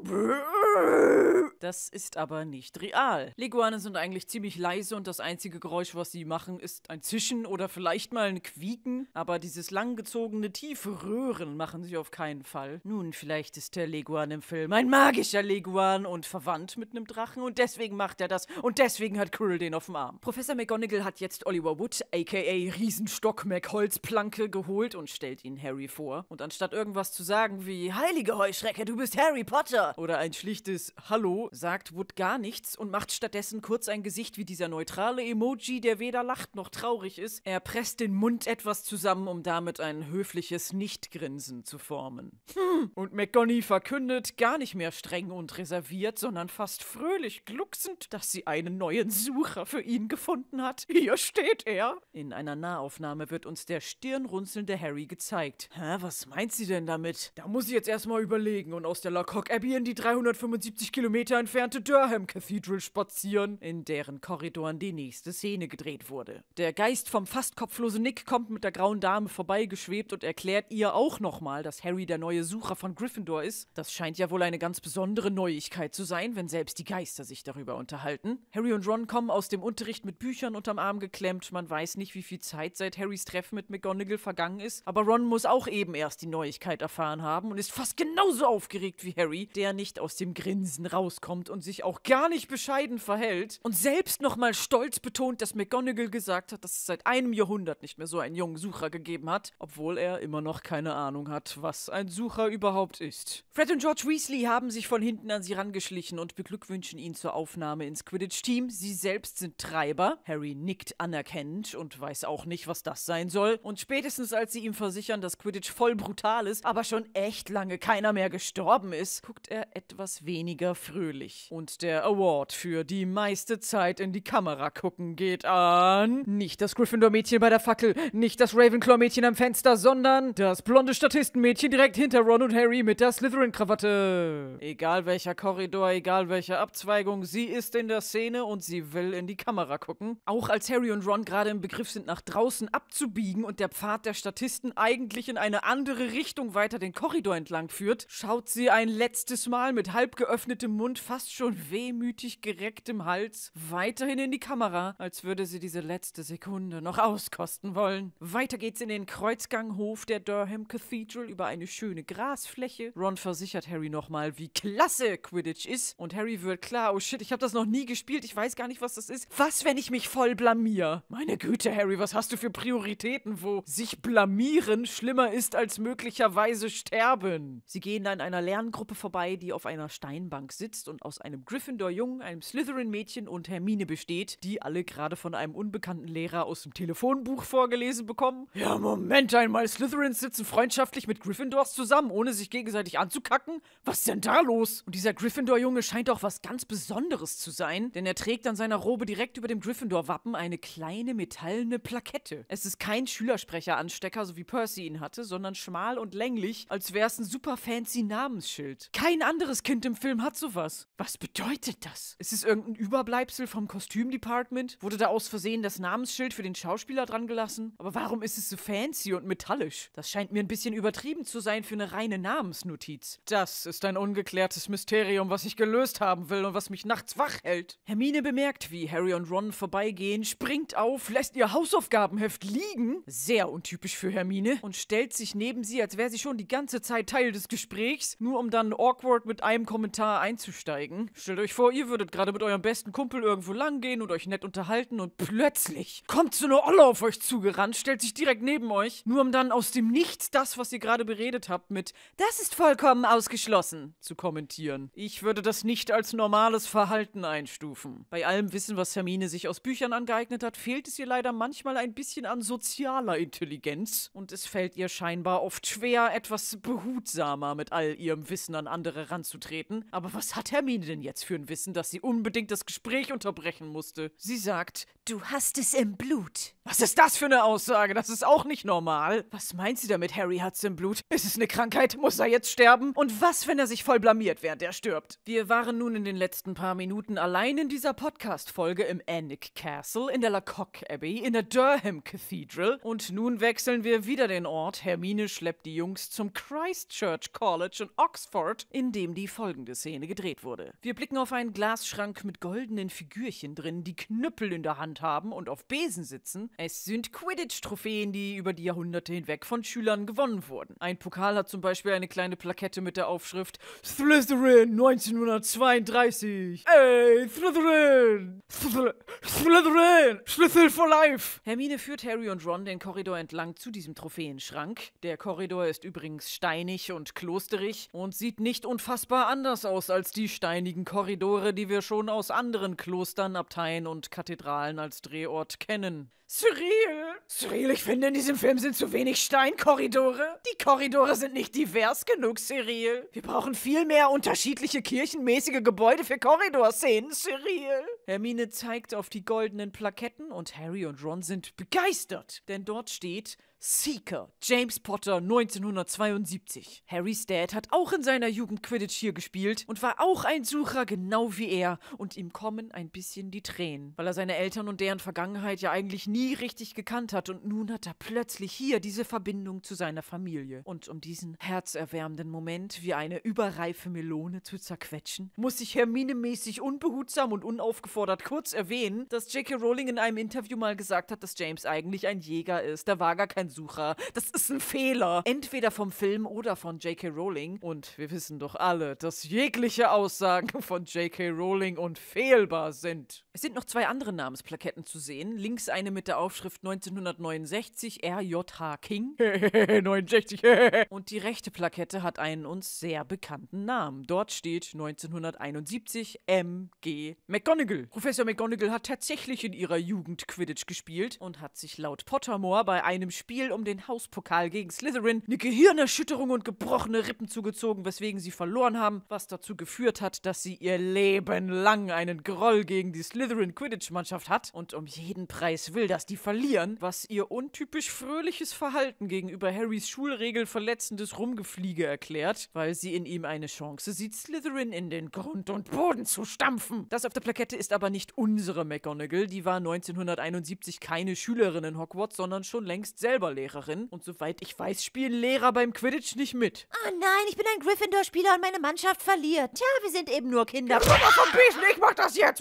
Das ist aber nicht real. Leguane sind eigentlich ziemlich leise und das einzige Geräusch, was sie machen, ist ein Zischen oder vielleicht mal ein Quieken, aber dieses langgezogene tiefe Röhren machen sie auf keinen Fall. Nun, vielleicht ist der Leguan im Film ein magischer Leguan und verwandt mit einem Drachen und deswegen macht er das und deswegen hat Quirrell den auf dem Arm. Professor McGonagall hat jetzt Oliver Wood, aka Riesenstock McHolzplanke, geholt und stellt ihn Harry vor. Und anstatt irgendwas zu sagen wie Heilige Heuschrecke, du bist Harry Potter oder ein schlichtes Hallo, sagt Wood gar nichts und macht stattdessen kurz ein Gesicht wie dieser neutrale Emoji, der weder lacht noch traurig ist. Er presst den Mund etwas zusammen, um damit ein höfliches Nichtgrinsen zu formen. Hm. Und McGonny verkündet gar nicht mehr streng und reserviert, sondern fast fröhlich glucksend, dass sie einen neuen Sucher für ihn gefunden hat. Hier steht er. In einer Nahaufnahme wird uns der stirnrunzelnde Harry gezeigt. Hä, was meint sie denn damit? Da muss ich jetzt erstmal überlegen und aus der Lockhock Abbey in die 375 Kilometer entfernte Durham Cathedral spazieren, in deren Korridoren die nächste Szene gedreht wurde. Der Geist vom fast kopflosen Nick kommt mit der grauen Dame vorbeigeschwebt und erklärt ihr auch nochmal, dass Harry der neue Sucher von Gryffindor ist. Das scheint ja wohl eine ganz besondere Neuigkeit zu sein, wenn selbst die Geister sich sich darüber unterhalten. Harry und Ron kommen aus dem Unterricht mit Büchern unterm Arm geklemmt. Man weiß nicht, wie viel Zeit seit Harrys Treffen mit McGonagall vergangen ist, aber Ron muss auch eben erst die Neuigkeit erfahren haben und ist fast genauso aufgeregt wie Harry, der nicht aus dem Grinsen rauskommt und sich auch gar nicht bescheiden verhält und selbst nochmal stolz betont, dass McGonagall gesagt hat, dass es seit einem Jahrhundert nicht mehr so einen jungen Sucher gegeben hat, obwohl er immer noch keine Ahnung hat, was ein Sucher überhaupt ist. Fred und George Weasley haben sich von hinten an sie rangeschlichen und beglückwünschen ihn zur zur Aufnahme ins Quidditch-Team. Sie selbst sind Treiber. Harry nickt anerkennend und weiß auch nicht, was das sein soll. Und spätestens als sie ihm versichern, dass Quidditch voll brutal ist, aber schon echt lange keiner mehr gestorben ist, guckt er etwas weniger fröhlich. Und der Award für die meiste Zeit in die Kamera gucken geht an. Nicht das Gryffindor-Mädchen bei der Fackel, nicht das Ravenclaw-Mädchen am Fenster, sondern das blonde Statistenmädchen direkt hinter Ron und Harry mit der Slytherin-Krawatte. Egal welcher Korridor, egal welche Abzweigung, Ahnung, sie ist in der Szene und sie will in die Kamera gucken. Auch als Harry und Ron gerade im Begriff sind, nach draußen abzubiegen und der Pfad der Statisten eigentlich in eine andere Richtung weiter den Korridor entlang führt, schaut sie ein letztes Mal mit halb geöffnetem Mund, fast schon wehmütig gerecktem Hals, weiterhin in die Kamera, als würde sie diese letzte Sekunde noch auskosten wollen. Weiter geht's in den Kreuzganghof der Durham Cathedral über eine schöne Grasfläche. Ron versichert Harry nochmal, wie klasse Quidditch ist und Harry wird klar oh shit, ich habe das noch nie gespielt, ich weiß gar nicht, was das ist. Was, wenn ich mich voll blamier? Meine Güte, Harry, was hast du für Prioritäten, wo sich blamieren schlimmer ist als möglicherweise sterben? Sie gehen an einer Lerngruppe vorbei, die auf einer Steinbank sitzt und aus einem Gryffindor-Jungen, einem Slytherin-Mädchen und Hermine besteht, die alle gerade von einem unbekannten Lehrer aus dem Telefonbuch vorgelesen bekommen. Ja, Moment einmal, Slytherins sitzen freundschaftlich mit Gryffindors zusammen, ohne sich gegenseitig anzukacken? Was ist denn da los? Und dieser Gryffindor-Junge scheint auch was ganz Besonderes Besonderes zu sein, denn er trägt an seiner Robe direkt über dem Gryffindor-Wappen eine kleine metallene Plakette. Es ist kein Schülersprecheranstecker, so wie Percy ihn hatte, sondern schmal und länglich, als wäre es ein super fancy Namensschild. Kein anderes Kind im Film hat sowas. Was bedeutet das? Ist es irgendein Überbleibsel vom Kostümdepartment? Wurde da aus Versehen das Namensschild für den Schauspieler dran gelassen? Aber warum ist es so fancy und metallisch? Das scheint mir ein bisschen übertrieben zu sein für eine reine Namensnotiz. Das ist ein ungeklärtes Mysterium, was ich gelöst haben will und was mich mich nachts wach hält. Hermine bemerkt, wie Harry und Ron vorbeigehen, springt auf, lässt ihr Hausaufgabenheft liegen, sehr untypisch für Hermine, und stellt sich neben sie, als wäre sie schon die ganze Zeit Teil des Gesprächs, nur um dann awkward mit einem Kommentar einzusteigen. Stellt euch vor, ihr würdet gerade mit eurem besten Kumpel irgendwo langgehen und euch nett unterhalten und plötzlich kommt so eine Olle auf euch zugerannt, stellt sich direkt neben euch, nur um dann aus dem Nichts das, was ihr gerade beredet habt, mit Das ist vollkommen ausgeschlossen zu kommentieren. Ich würde das nicht als normales Verhalten einstufen. Bei allem Wissen, was Hermine sich aus Büchern angeeignet hat, fehlt es ihr leider manchmal ein bisschen an sozialer Intelligenz und es fällt ihr scheinbar oft schwer, etwas behutsamer mit all ihrem Wissen an andere ranzutreten. Aber was hat Hermine denn jetzt für ein Wissen, dass sie unbedingt das Gespräch unterbrechen musste? Sie sagt, du hast es im Blut. Was ist das für eine Aussage? Das ist auch nicht normal. Was meint sie damit, Harry hat es im Blut? Ist es eine Krankheit? Muss er jetzt sterben? Und was, wenn er sich voll blamiert, während er stirbt? Wir waren nun in den letzten paar Minuten allein in dieser Podcast-Folge im Annick Castle, in der Lacock Abbey, in der Durham Cathedral. Und nun wechseln wir wieder den Ort. Hermine schleppt die Jungs zum Christchurch College in Oxford, in dem die folgende Szene gedreht wurde. Wir blicken auf einen Glasschrank mit goldenen Figürchen drin, die Knüppel in der Hand haben und auf Besen sitzen. Es sind Quidditch-Trophäen, die über die Jahrhunderte hinweg von Schülern gewonnen wurden. Ein Pokal hat zum Beispiel eine kleine Plakette mit der Aufschrift Slytherin 1932 dich. Ey, Slytherin! Slytherin! Schlüssel for life! Hermine führt Harry und Ron den Korridor entlang zu diesem Trophäenschrank. Der Korridor ist übrigens steinig und klosterig und sieht nicht unfassbar anders aus als die steinigen Korridore, die wir schon aus anderen Klostern, Abteien und Kathedralen als Drehort kennen. Cyril! Cyril, ich finde, in diesem Film sind zu wenig Steinkorridore. Die Korridore sind nicht divers genug, Cyril. Wir brauchen viel mehr unterschiedliche kirchenmäßige Gebäude für Korridorszenen, Cyril. Hermine zeigt auf die goldenen Plaketten und Harry und Ron sind begeistert, denn dort steht Seeker, James Potter 1972. Harrys Dad hat auch in seiner Jugend Quidditch hier gespielt und war auch ein Sucher, genau wie er. Und ihm kommen ein bisschen die Tränen, weil er seine Eltern und deren Vergangenheit ja eigentlich nie richtig gekannt hat. Und nun hat er plötzlich hier diese Verbindung zu seiner Familie. Und um diesen herzerwärmenden Moment wie eine überreife Melone zu zerquetschen, muss ich Hermine mäßig unbehutsam und unaufgefordert kurz erwähnen, dass J.K. Rowling in einem Interview mal gesagt hat, dass James eigentlich ein Jäger ist. Da war gar kein Seriensucher. Das ist ein Fehler. Entweder vom Film oder von J.K. Rowling. Und wir wissen doch alle, dass jegliche Aussagen von J.K. Rowling unfehlbar sind. Es sind noch zwei andere Namensplaketten zu sehen. Links eine mit der Aufschrift 1969 R.J.H. King. 69. [LAUGHS] [LAUGHS] Und die rechte Plakette hat einen uns sehr bekannten Namen. Dort steht 1971 M.G. McGonagall. Professor McGonagall hat tatsächlich in ihrer Jugend Quidditch gespielt und hat sich laut Pottermore bei einem Spiel Spiel um den Hauspokal gegen Slytherin eine Gehirnerschütterung und gebrochene Rippen zugezogen, weswegen sie verloren haben, was dazu geführt hat, dass sie ihr Leben lang einen Groll gegen die Slytherin Quidditch-Mannschaft hat und um jeden Preis will, dass die verlieren, was ihr untypisch fröhliches Verhalten gegenüber Harrys Schulregel verletzendes Rumgefliege erklärt, weil sie in ihm eine Chance sieht, Slytherin in den Grund und Boden zu stampfen. Das auf der Plakette ist aber nicht unsere McGonagall, die war 1971 keine Schülerin in Hogwarts, sondern schon längst selber Oberlehrerin und soweit ich weiß, spielen Lehrer beim Quidditch nicht mit. Oh nein, ich bin ein Gryffindor-Spieler und meine Mannschaft verliert. Tja, wir sind eben nur Kinder. Kinder vom Besen, ich mach das jetzt.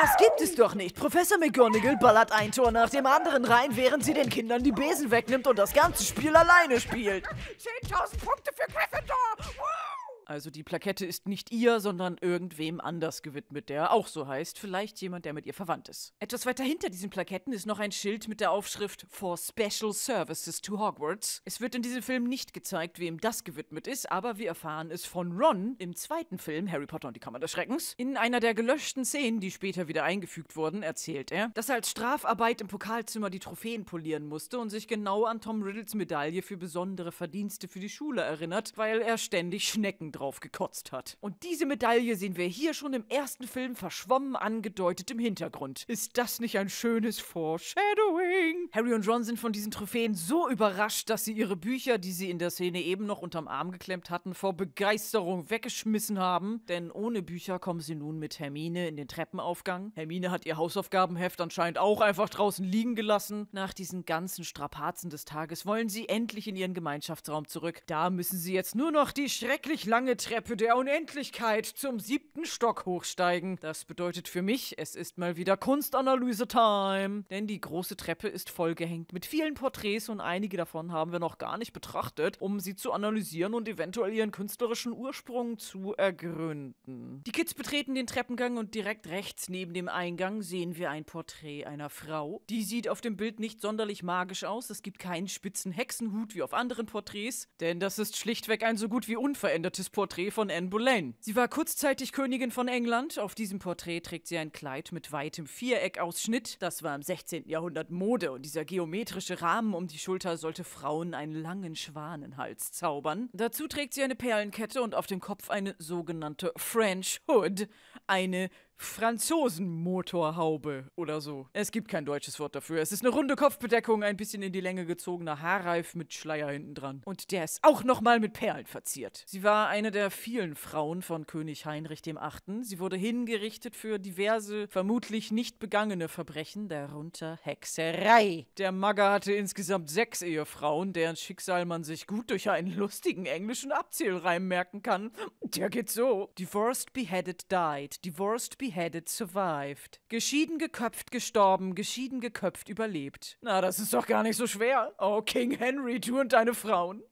Das gibt es doch nicht. Professor McGonagall ballert ein Tor nach dem anderen rein, während sie den Kindern die Besen wegnimmt und das ganze Spiel alleine spielt. 10.000 Punkte für Gryffindor. Also die Plakette ist nicht ihr, sondern irgendwem anders gewidmet, der auch so heißt, vielleicht jemand, der mit ihr verwandt ist. Etwas weiter hinter diesen Plaketten ist noch ein Schild mit der Aufschrift For Special Services to Hogwarts. Es wird in diesem Film nicht gezeigt, wem das gewidmet ist, aber wir erfahren es von Ron im zweiten Film Harry Potter und die Kammer des Schreckens. In einer der gelöschten Szenen, die später wieder eingefügt wurden, erzählt er, dass er als Strafarbeit im Pokalzimmer die Trophäen polieren musste und sich genau an Tom Riddles Medaille für besondere Verdienste für die Schule erinnert, weil er ständig Schnecken drauf drauf gekotzt hat. Und diese Medaille sehen wir hier schon im ersten Film verschwommen angedeutet im Hintergrund. Ist das nicht ein schönes Foreshadowing? Harry und Ron sind von diesen Trophäen so überrascht, dass sie ihre Bücher, die sie in der Szene eben noch unterm Arm geklemmt hatten, vor Begeisterung weggeschmissen haben. Denn ohne Bücher kommen sie nun mit Hermine in den Treppenaufgang. Hermine hat ihr Hausaufgabenheft anscheinend auch einfach draußen liegen gelassen. Nach diesen ganzen Strapazen des Tages wollen sie endlich in ihren Gemeinschaftsraum zurück. Da müssen sie jetzt nur noch die schrecklich lange lange Treppe der Unendlichkeit zum siebten Stock hochsteigen. Das bedeutet für mich, es ist mal wieder Kunstanalyse-Time. Denn die große Treppe ist vollgehängt mit vielen Porträts und einige davon haben wir noch gar nicht betrachtet, um sie zu analysieren und eventuell ihren künstlerischen Ursprung zu ergründen. Die Kids betreten den Treppengang und direkt rechts neben dem Eingang sehen wir ein Porträt einer Frau. Die sieht auf dem Bild nicht sonderlich magisch aus. Es gibt keinen spitzen Hexenhut wie auf anderen Porträts, denn das ist schlichtweg ein so gut wie unverändertes Porträt von Anne Boleyn. Sie war kurzzeitig Königin von England. Auf diesem Porträt trägt sie ein Kleid mit weitem Viereckausschnitt. Das war im 16. Jahrhundert Mode und dieser geometrische Rahmen um die Schulter sollte Frauen einen langen Schwanenhals zaubern. Dazu trägt sie eine Perlenkette und auf dem Kopf eine sogenannte French Hood, eine Franzosenmotorhaube oder so. Es gibt kein deutsches Wort dafür. Es ist eine runde Kopfbedeckung, ein bisschen in die Länge gezogener Haarreif mit Schleier hinten dran. Und der ist auch nochmal mit Perlen verziert. Sie war eine der vielen Frauen von König Heinrich VIII. Sie wurde hingerichtet für diverse, vermutlich nicht begangene Verbrechen, darunter Hexerei. Der Magger hatte insgesamt sechs Ehefrauen, deren Schicksal man sich gut durch einen lustigen englischen Abzählreim merken kann. Der geht so. Divorced beheaded died. Divorced beheaded had it survived. Geschieden, geköpft, gestorben, geschieden, geköpft, überlebt. Na, das ist doch gar nicht so schwer. Oh, King Henry, du und deine Frauen.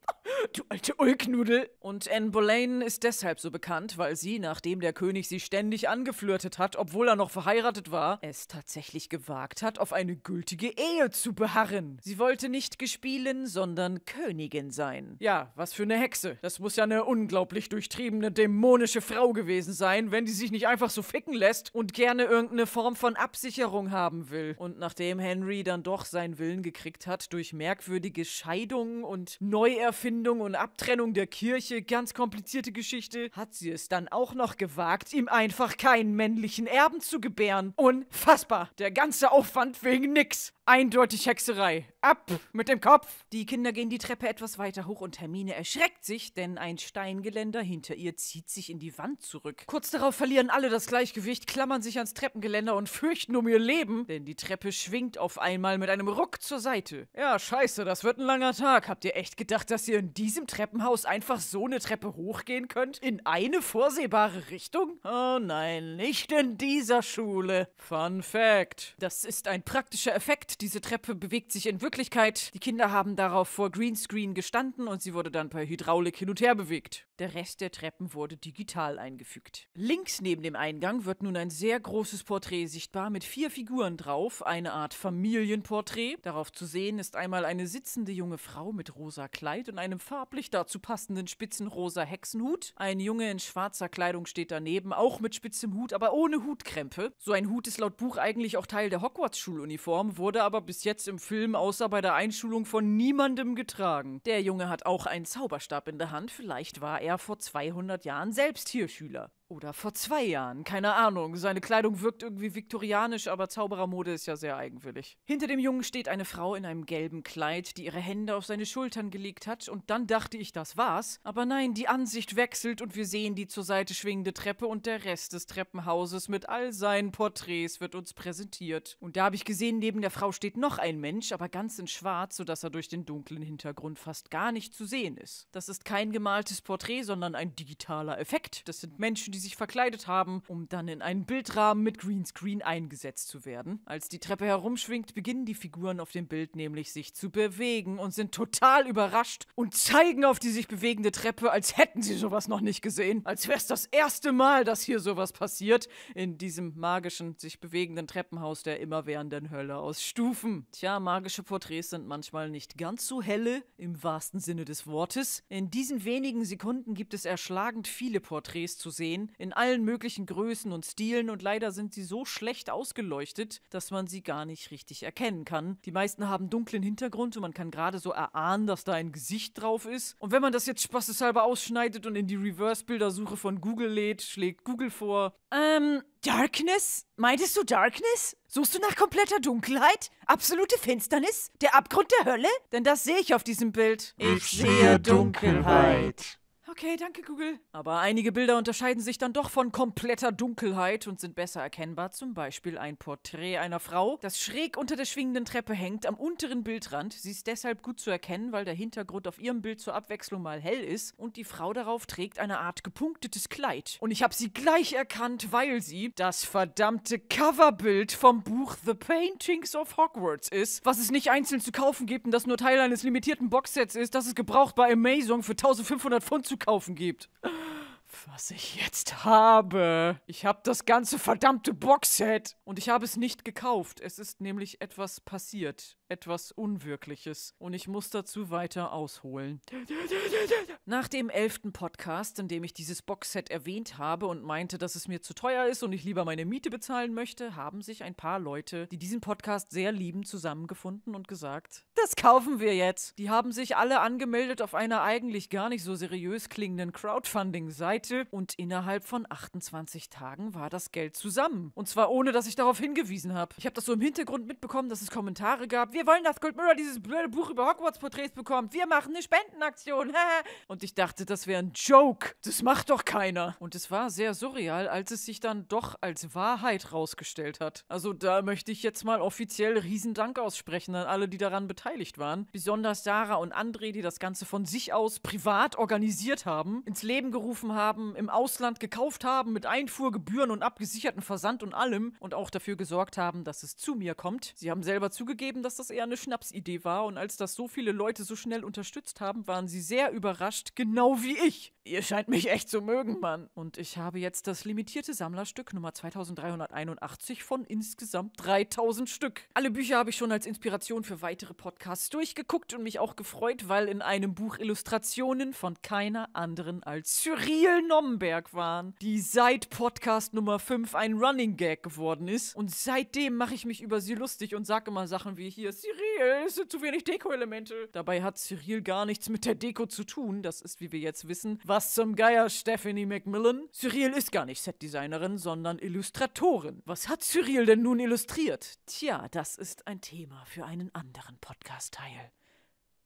Du alte Ulknudel. Und Anne Boleyn ist deshalb so bekannt, weil sie, nachdem der König sie ständig angeflirtet hat, obwohl er noch verheiratet war, es tatsächlich gewagt hat, auf eine gültige Ehe zu beharren. Sie wollte nicht gespielen, sondern Königin sein. Ja, was für eine Hexe. Das muss ja eine unglaublich durchtriebene, dämonische Frau gewesen sein, wenn die sich nicht einfach so ficken lässt und gerne irgendeine Form von Absicherung haben will. Und nachdem Henry dann doch seinen Willen gekriegt hat durch merkwürdige Scheidungen und Neuerfindungen, Erfindung und Abtrennung der Kirche, ganz komplizierte Geschichte, hat sie es dann auch noch gewagt, ihm einfach keinen männlichen Erben zu gebären. Unfassbar. Der ganze Aufwand wegen nix. Eindeutig Hexerei. Ab mit dem Kopf! Die Kinder gehen die Treppe etwas weiter hoch und Hermine erschreckt sich, denn ein Steingeländer hinter ihr zieht sich in die Wand zurück. Kurz darauf verlieren alle das Gleichgewicht, klammern sich ans Treppengeländer und fürchten um ihr Leben, denn die Treppe schwingt auf einmal mit einem Ruck zur Seite. Ja, scheiße, das wird ein langer Tag. Habt ihr echt gedacht, dass ihr in diesem Treppenhaus einfach so eine Treppe hochgehen könnt? In eine vorsehbare Richtung? Oh nein, nicht in dieser Schule. Fun Fact. Das ist ein praktischer Effekt. Diese Treppe bewegt sich in wirklich Möglichkeit. Die Kinder haben darauf vor Greenscreen gestanden und sie wurde dann per Hydraulik hin und her bewegt. Der Rest der Treppen wurde digital eingefügt. Links neben dem Eingang wird nun ein sehr großes Porträt sichtbar mit vier Figuren drauf, eine Art Familienporträt. Darauf zu sehen ist einmal eine sitzende junge Frau mit rosa Kleid und einem farblich dazu passenden spitzen rosa Hexenhut. Ein Junge in schwarzer Kleidung steht daneben, auch mit spitzem Hut, aber ohne Hutkrempe. So ein Hut ist laut Buch eigentlich auch Teil der Hogwarts-Schuluniform, wurde aber bis jetzt im Film aus außer bei der Einschulung von niemandem getragen. Der Junge hat auch einen Zauberstab in der Hand, vielleicht war er vor 200 Jahren selbst hier Schüler. Oder vor zwei Jahren, keine Ahnung. Seine Kleidung wirkt irgendwie viktorianisch, aber Zauberermode ist ja sehr eigenwillig. Hinter dem Jungen steht eine Frau in einem gelben Kleid, die ihre Hände auf seine Schultern gelegt hat, und dann dachte ich, das war's. Aber nein, die Ansicht wechselt und wir sehen die zur Seite schwingende Treppe und der Rest des Treppenhauses mit all seinen Porträts wird uns präsentiert. Und da habe ich gesehen, neben der Frau steht noch ein Mensch, aber ganz in schwarz, sodass er durch den dunklen Hintergrund fast gar nicht zu sehen ist. Das ist kein gemaltes Porträt, sondern ein digitaler Effekt. Das sind Menschen, die sich verkleidet haben, um dann in einen Bildrahmen mit Greenscreen eingesetzt zu werden. Als die Treppe herumschwingt, beginnen die Figuren auf dem Bild nämlich sich zu bewegen und sind total überrascht und zeigen auf die sich bewegende Treppe, als hätten sie sowas noch nicht gesehen. Als wäre es das erste Mal, dass hier sowas passiert in diesem magischen, sich bewegenden Treppenhaus der immerwährenden Hölle aus Stufen. Tja, magische Porträts sind manchmal nicht ganz so helle, im wahrsten Sinne des Wortes. In diesen wenigen Sekunden gibt es erschlagend viele Porträts zu sehen, in allen möglichen Größen und Stilen und leider sind sie so schlecht ausgeleuchtet, dass man sie gar nicht richtig erkennen kann. Die meisten haben dunklen Hintergrund und man kann gerade so erahnen, dass da ein Gesicht drauf ist. Und wenn man das jetzt spaßeshalber ausschneidet und in die Reverse-Bildersuche von Google lädt, schlägt Google vor, ähm, Darkness? Meintest du Darkness? Suchst du nach kompletter Dunkelheit? Absolute Finsternis? Der Abgrund der Hölle? Denn das sehe ich auf diesem Bild. Ich sehe Dunkelheit. Okay, danke Google. Aber einige Bilder unterscheiden sich dann doch von kompletter Dunkelheit und sind besser erkennbar. Zum Beispiel ein Porträt einer Frau, das schräg unter der schwingenden Treppe hängt, am unteren Bildrand. Sie ist deshalb gut zu erkennen, weil der Hintergrund auf ihrem Bild zur Abwechslung mal hell ist und die Frau darauf trägt eine Art gepunktetes Kleid. Und ich habe sie gleich erkannt, weil sie das verdammte Coverbild vom Buch The Paintings of Hogwarts ist, was es nicht einzeln zu kaufen gibt und das nur Teil eines limitierten Boxsets ist, das es gebraucht bei Amazon für 1500 Pfund zu kaufen gibt was ich jetzt habe. Ich habe das ganze verdammte Boxset und ich habe es nicht gekauft. Es ist nämlich etwas passiert, etwas Unwirkliches und ich muss dazu weiter ausholen. Nach dem elften Podcast, in dem ich dieses Boxset erwähnt habe und meinte, dass es mir zu teuer ist und ich lieber meine Miete bezahlen möchte, haben sich ein paar Leute, die diesen Podcast sehr lieben, zusammengefunden und gesagt, das kaufen wir jetzt. Die haben sich alle angemeldet auf einer eigentlich gar nicht so seriös klingenden Crowdfunding-Seite Seite und innerhalb von 28 Tagen war das Geld zusammen. Und zwar ohne, dass ich darauf hingewiesen habe. Ich habe das so im Hintergrund mitbekommen, dass es Kommentare gab. Wir wollen, dass Goldmüller dieses blöde Buch über Hogwarts-Porträts bekommt. Wir machen eine Spendenaktion. [LAUGHS] und ich dachte, das wäre ein Joke. Das macht doch keiner. Und es war sehr surreal, als es sich dann doch als Wahrheit rausgestellt hat. Also da möchte ich jetzt mal offiziell Riesendank aussprechen an alle, die daran beteiligt waren. Besonders Sarah und André, die das Ganze von sich aus privat organisiert haben, ins Leben gerufen haben haben, im Ausland gekauft haben mit Einfuhrgebühren und abgesicherten Versand und allem und auch dafür gesorgt haben, dass es zu mir kommt. Sie haben selber zugegeben, dass das eher eine Schnapsidee war und als das so viele Leute so schnell unterstützt haben, waren sie sehr überrascht, genau wie ich. Ihr scheint mich echt zu mögen, Mann. Und ich habe jetzt das limitierte Sammlerstück Nummer 2381 von insgesamt 3000 Stück. Alle Bücher habe ich schon als Inspiration für weitere Podcasts durchgeguckt und mich auch gefreut, weil in einem Buch Illustrationen von keiner anderen als Cyril Nürnberg waren, die seit Podcast Nummer 5 ein Running Gag geworden ist. Und seitdem mache ich mich über sie lustig und sage immer Sachen wie hier, Cyril, es sind zu wenig Deko-Elemente. Dabei hat Cyril gar nichts mit der Deko zu tun. Das ist, wie wir jetzt wissen, was zum Geier Stephanie McMillan. Cyril ist gar nicht Setdesignerin, sondern Illustratorin. Was hat Cyril denn nun illustriert? Tja, das ist ein Thema für einen anderen Podcast-Teil.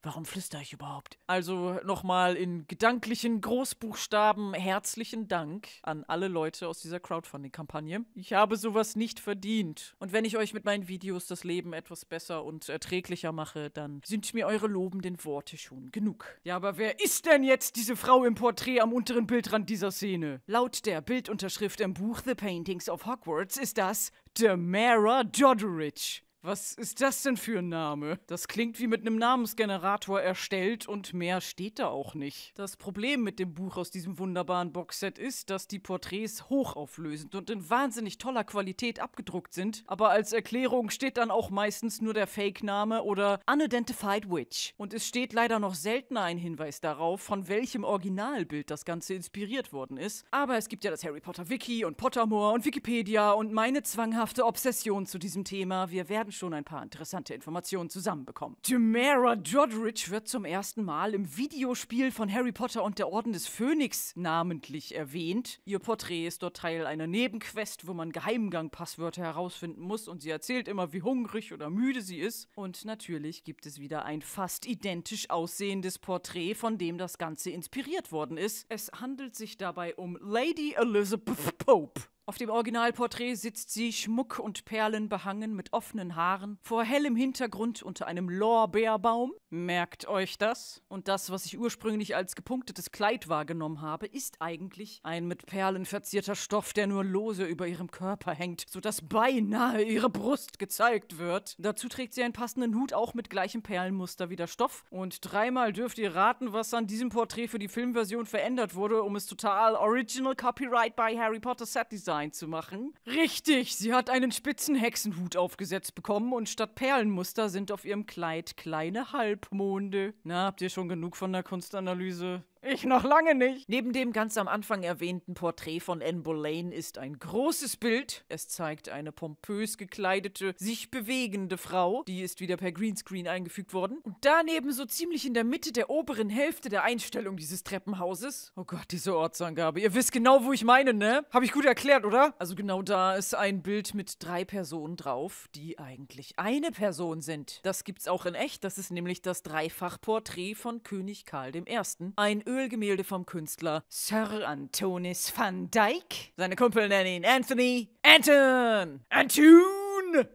Warum flüstere ich überhaupt? Also nochmal in gedanklichen Großbuchstaben herzlichen Dank an alle Leute aus dieser Crowdfunding-Kampagne. Ich habe sowas nicht verdient. Und wenn ich euch mit meinen Videos das Leben etwas besser und erträglicher mache, dann sind mir eure lobenden Worte schon genug. Ja, aber wer ist denn jetzt diese Frau im Porträt am unteren Bildrand dieser Szene? Laut der Bildunterschrift im Buch The Paintings of Hogwarts ist das Damara Doderich. Was ist das denn für ein Name? Das klingt wie mit einem Namensgenerator erstellt und mehr steht da auch nicht. Das Problem mit dem Buch aus diesem wunderbaren Boxset ist, dass die Porträts hochauflösend und in wahnsinnig toller Qualität abgedruckt sind, aber als Erklärung steht dann auch meistens nur der Fake-Name oder Unidentified Witch. Und es steht leider noch seltener ein Hinweis darauf, von welchem Originalbild das Ganze inspiriert worden ist. Aber es gibt ja das Harry Potter Wiki und Pottermore und Wikipedia und meine zwanghafte Obsession zu diesem Thema. Wir werden schon ein paar interessante Informationen zusammenbekommen. Tamara Doddridge wird zum ersten Mal im Videospiel von Harry Potter und der Orden des Phönix namentlich erwähnt. Ihr Porträt ist dort Teil einer Nebenquest, wo man Geheimgang-Passwörter herausfinden muss und sie erzählt immer, wie hungrig oder müde sie ist. Und natürlich gibt es wieder ein fast identisch aussehendes Porträt, von dem das Ganze inspiriert worden ist. Es handelt sich dabei um Lady Elizabeth Pope. Auf dem Originalporträt sitzt sie schmuck und Perlen behangen mit offenen Haaren, vor hellem Hintergrund unter einem Lorbeerbaum. Merkt euch das? Und das, was ich ursprünglich als gepunktetes Kleid wahrgenommen habe, ist eigentlich ein mit Perlen verzierter Stoff, der nur lose über ihrem Körper hängt, sodass beinahe ihre Brust gezeigt wird. Dazu trägt sie einen passenden Hut auch mit gleichem Perlenmuster wie der Stoff. Und dreimal dürft ihr raten, was an diesem Porträt für die Filmversion verändert wurde, um es total Original Copyright by Harry Potter Set Design Frankenstein zu machen. Richtig, sie hat einen spitzen Hexenhut aufgesetzt bekommen und statt Perlenmuster sind auf ihrem Kleid kleine Halbmonde. Na, habt ihr schon genug von der Kunstanalyse? Ich noch lange nicht. Neben dem ganz am Anfang erwähnten Porträt von Anne Boleyn ist ein großes Bild. Es zeigt eine pompös gekleidete, sich bewegende Frau. Die ist wieder per Greenscreen eingefügt worden. Und daneben so ziemlich in der Mitte der oberen Hälfte der Einstellung dieses Treppenhauses. Oh Gott, diese Ortsangabe. Ihr wisst genau, wo ich meine, ne? Hab ich gut erklärt, oder? Also genau da ist ein Bild mit drei Personen drauf, die eigentlich eine Person sind. Das gibt's auch in echt. Das ist nämlich das Dreifachporträt von König Karl I. Ein Ö Ölgemälde vom Künstler Sir Antonis van Dyck. Seine Kumpel nennen ihn Anthony Anton Anton.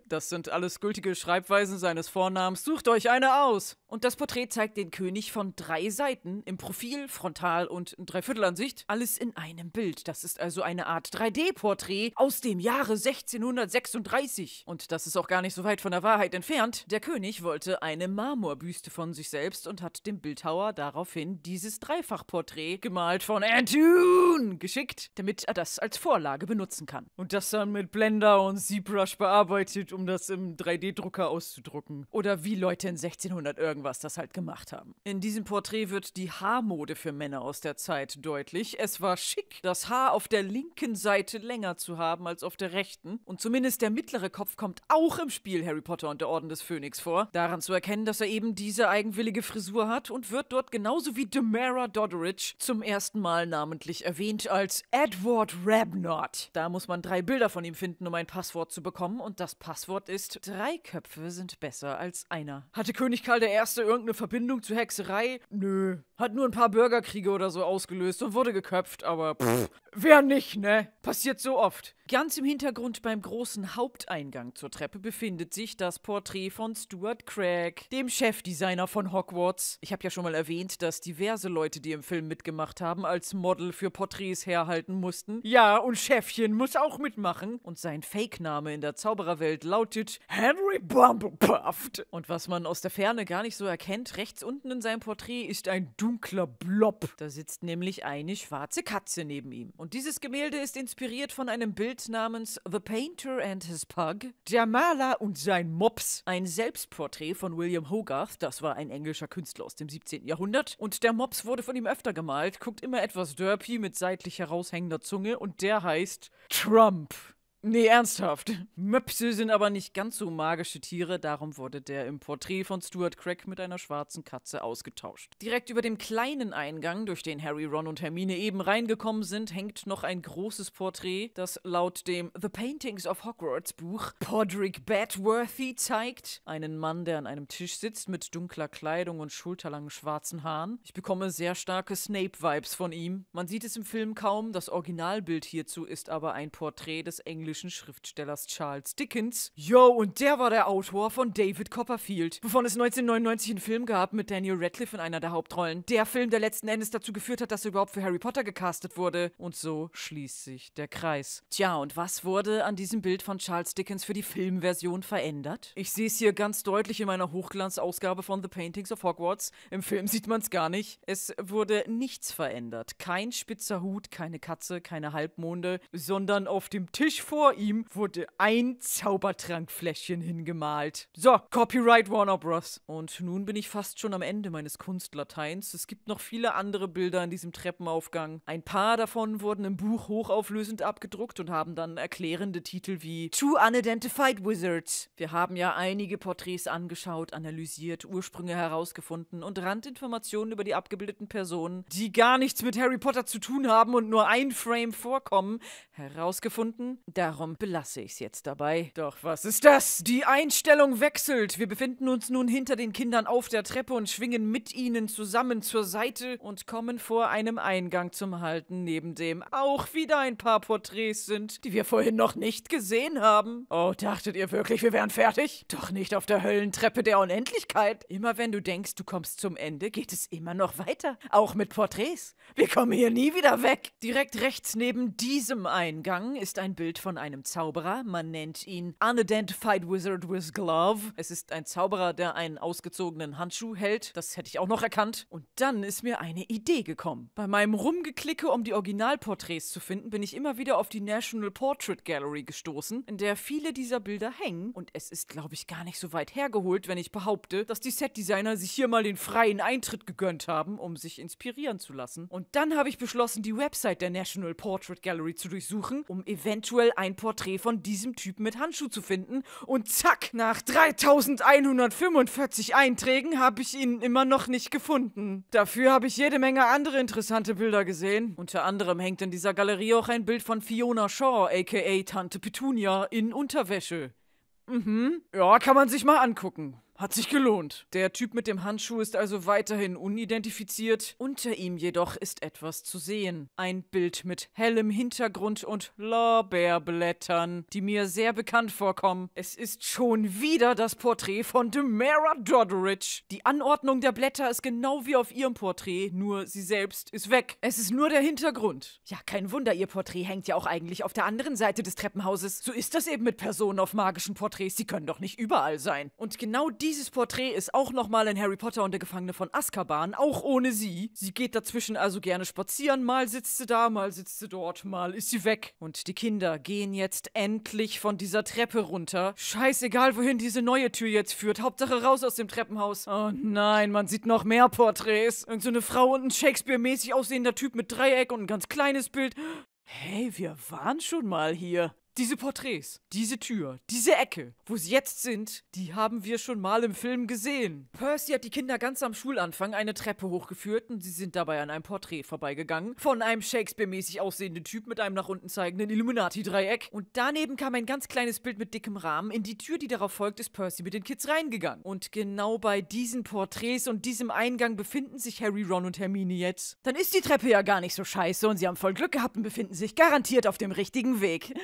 Das sind alles gültige Schreibweisen seines Vornamens. Sucht euch eine aus! Und das Porträt zeigt den König von drei Seiten, im Profil, Frontal und Dreiviertelansicht, alles in einem Bild. Das ist also eine Art 3D-Porträt aus dem Jahre 1636. Und das ist auch gar nicht so weit von der Wahrheit entfernt. Der König wollte eine Marmorbüste von sich selbst und hat dem Bildhauer daraufhin dieses Dreifachporträt gemalt von Antune geschickt, damit er das als Vorlage benutzen kann. Und das dann mit Blender und ZBrush bearbeitet gearbeitet, um das im 3D-Drucker auszudrucken. Oder wie Leute in 1600 irgendwas das halt gemacht haben. In diesem Porträt wird die Haarmode für Männer aus der Zeit deutlich. Es war schick, das Haar auf der linken Seite länger zu haben als auf der rechten. Und zumindest der mittlere Kopf kommt auch im Spiel Harry Potter und der Orden des Phönix vor. Daran zu erkennen, dass er eben diese eigenwillige Frisur hat und wird dort genauso wie Demara Doddridge zum ersten Mal namentlich erwähnt als Edward Rabnott. Da muss man drei Bilder von ihm finden, um ein Passwort zu bekommen und das Passwort ist, drei Köpfe sind besser als einer. Hatte König Karl I. irgendeine Verbindung zur Hexerei? Nö. Hat nur ein paar Bürgerkriege oder so ausgelöst und wurde geköpft, aber pff, wer nicht, ne? Passiert so oft. Ganz im Hintergrund beim großen Haupteingang zur Treppe befindet sich das Porträt von Stuart Craig, dem Chefdesigner von Hogwarts. Ich habe ja schon mal erwähnt, dass diverse Leute, die im Film mitgemacht haben, als Model für Porträts herhalten mussten. Ja, und Chefchen muss auch mitmachen. Und sein Fake-Name in der Zaubererwelt lautet Henry Bumblepuff. Und was man aus der Ferne gar nicht so erkennt, rechts unten in seinem Porträt ist ein dunkler Blob. Da sitzt nämlich eine schwarze Katze neben ihm. Und dieses Gemälde ist inspiriert von einem Bild, Bild namens The Painter and His Pug, Der Maler und sein Mops, ein Selbstporträt von William Hogarth, das war ein englischer Künstler aus dem 17. Jahrhundert, und der Mops wurde von ihm öfter gemalt, guckt immer etwas derpy mit seitlich heraushängender Zunge und der heißt Trump. Nee, ernsthaft. Möpse sind aber nicht ganz so magische Tiere, darum wurde der im Porträt von Stuart Craig mit einer schwarzen Katze ausgetauscht. Direkt über dem kleinen Eingang, durch den Harry, Ron und Hermine eben reingekommen sind, hängt noch ein großes Porträt, das laut dem The Paintings of Hogwarts Buch Podrick Batworthy zeigt. Einen Mann, der an einem Tisch sitzt mit dunkler Kleidung und schulterlangen schwarzen Haaren. Ich bekomme sehr starke Snape-Vibes von ihm. Man sieht es im Film kaum, das Originalbild hierzu ist aber ein Porträt des englischen englischen Schriftstellers Charles Dickens. Yo, und der war der Autor von David Copperfield, wovon es 1999 einen Film gab mit Daniel Radcliffe in einer der Hauptrollen. Der Film, der letzten Endes dazu geführt hat, dass er überhaupt für Harry Potter gecastet wurde. Und so schließt sich der Kreis. Tja, und was wurde an diesem Bild von Charles Dickens für die Filmversion verändert? Ich sehe es hier ganz deutlich in meiner Hochglanzausgabe von The Paintings of Hogwarts. Im Film sieht man es gar nicht. Es wurde nichts verändert. Kein spitzer Hut, keine Katze, keine Halbmonde, sondern auf dem Tisch vor vor ihm wurde ein Zaubertrankfläschchen hingemalt. So, Copyright Warner Bros. Und nun bin ich fast schon am Ende meines Kunstlateins. Es gibt noch viele andere Bilder in diesem Treppenaufgang. Ein paar davon wurden im Buch hochauflösend abgedruckt und haben dann erklärende Titel wie Two Unidentified Wizards. Wir haben ja einige Porträts angeschaut, analysiert, Ursprünge herausgefunden und Randinformationen über die abgebildeten Personen, die gar nichts mit Harry Potter zu tun haben und nur ein Frame vorkommen, herausgefunden. Da Darum belasse ich es jetzt dabei. Doch was ist das? Die Einstellung wechselt. Wir befinden uns nun hinter den Kindern auf der Treppe und schwingen mit ihnen zusammen zur Seite und kommen vor einem Eingang zum Halten, neben dem auch wieder ein paar Porträts sind, die wir vorhin noch nicht gesehen haben. Oh, dachtet ihr wirklich, wir wären fertig? Doch nicht auf der Höllentreppe der Unendlichkeit. Immer wenn du denkst, du kommst zum Ende, geht es immer noch weiter. Auch mit Porträts. Wir kommen hier nie wieder weg. Direkt rechts neben diesem Eingang ist ein Bild von einem Zauberer. Man nennt ihn Unidentified Wizard with Glove. Es ist ein Zauberer, der einen ausgezogenen Handschuh hält. Das hätte ich auch noch erkannt. Und dann ist mir eine Idee gekommen. Bei meinem Rumgeklicke, um die Originalporträts zu finden, bin ich immer wieder auf die National Portrait Gallery gestoßen, in der viele dieser Bilder hängen. Und es ist, glaube ich, gar nicht so weit hergeholt, wenn ich behaupte, dass die Setdesigner sich hier mal den freien Eintritt gegönnt haben, um sich inspirieren zu lassen. Und dann habe ich beschlossen, die Website der National Portrait Gallery zu durchsuchen, um eventuell ein ein Porträt von diesem Typen mit Handschuh zu finden. Und zack, nach 3145 Einträgen habe ich ihn immer noch nicht gefunden. Dafür habe ich jede Menge andere interessante Bilder gesehen. Unter anderem hängt in dieser Galerie auch ein Bild von Fiona Shaw, aka Tante Petunia, in Unterwäsche. Mhm. Ja, kann man sich mal angucken. Hat sich gelohnt. Der Typ mit dem Handschuh ist also weiterhin unidentifiziert. Unter ihm jedoch ist etwas zu sehen. Ein Bild mit hellem Hintergrund und Lorbeerblättern, die mir sehr bekannt vorkommen. Es ist schon wieder das Porträt von Demara Doddridge. Die Anordnung der Blätter ist genau wie auf ihrem Porträt, nur sie selbst ist weg. Es ist nur der Hintergrund. Ja, kein Wunder, ihr Porträt hängt ja auch eigentlich auf der anderen Seite des Treppenhauses. So ist das eben mit Personen auf magischen Porträts. Sie können doch nicht überall sein. Und genau die dieses Porträt ist auch nochmal in Harry Potter und der Gefangene von Azkaban, auch ohne sie. Sie geht dazwischen also gerne spazieren, mal sitzt sie da, mal sitzt sie dort, mal ist sie weg. Und die Kinder gehen jetzt endlich von dieser Treppe runter. Scheißegal, wohin diese neue Tür jetzt führt, Hauptsache raus aus dem Treppenhaus. Oh nein, man sieht noch mehr Porträts. Irgend so eine Frau und ein Shakespeare-mäßig aussehender Typ mit Dreieck und ein ganz kleines Bild. Hey, wir waren schon mal hier. Diese Porträts, diese Tür, diese Ecke, wo sie jetzt sind, die haben wir schon mal im Film gesehen. Percy hat die Kinder ganz am Schulanfang eine Treppe hochgeführt und sie sind dabei an einem Porträt vorbeigegangen. Von einem Shakespeare-mäßig aussehenden Typ mit einem nach unten zeigenden Illuminati-Dreieck. Und daneben kam ein ganz kleines Bild mit dickem Rahmen. In die Tür, die darauf folgt, ist Percy mit den Kids reingegangen. Und genau bei diesen Porträts und diesem Eingang befinden sich Harry, Ron und Hermine jetzt. Dann ist die Treppe ja gar nicht so scheiße und sie haben voll Glück gehabt und befinden sich garantiert auf dem richtigen Weg. [LAUGHS]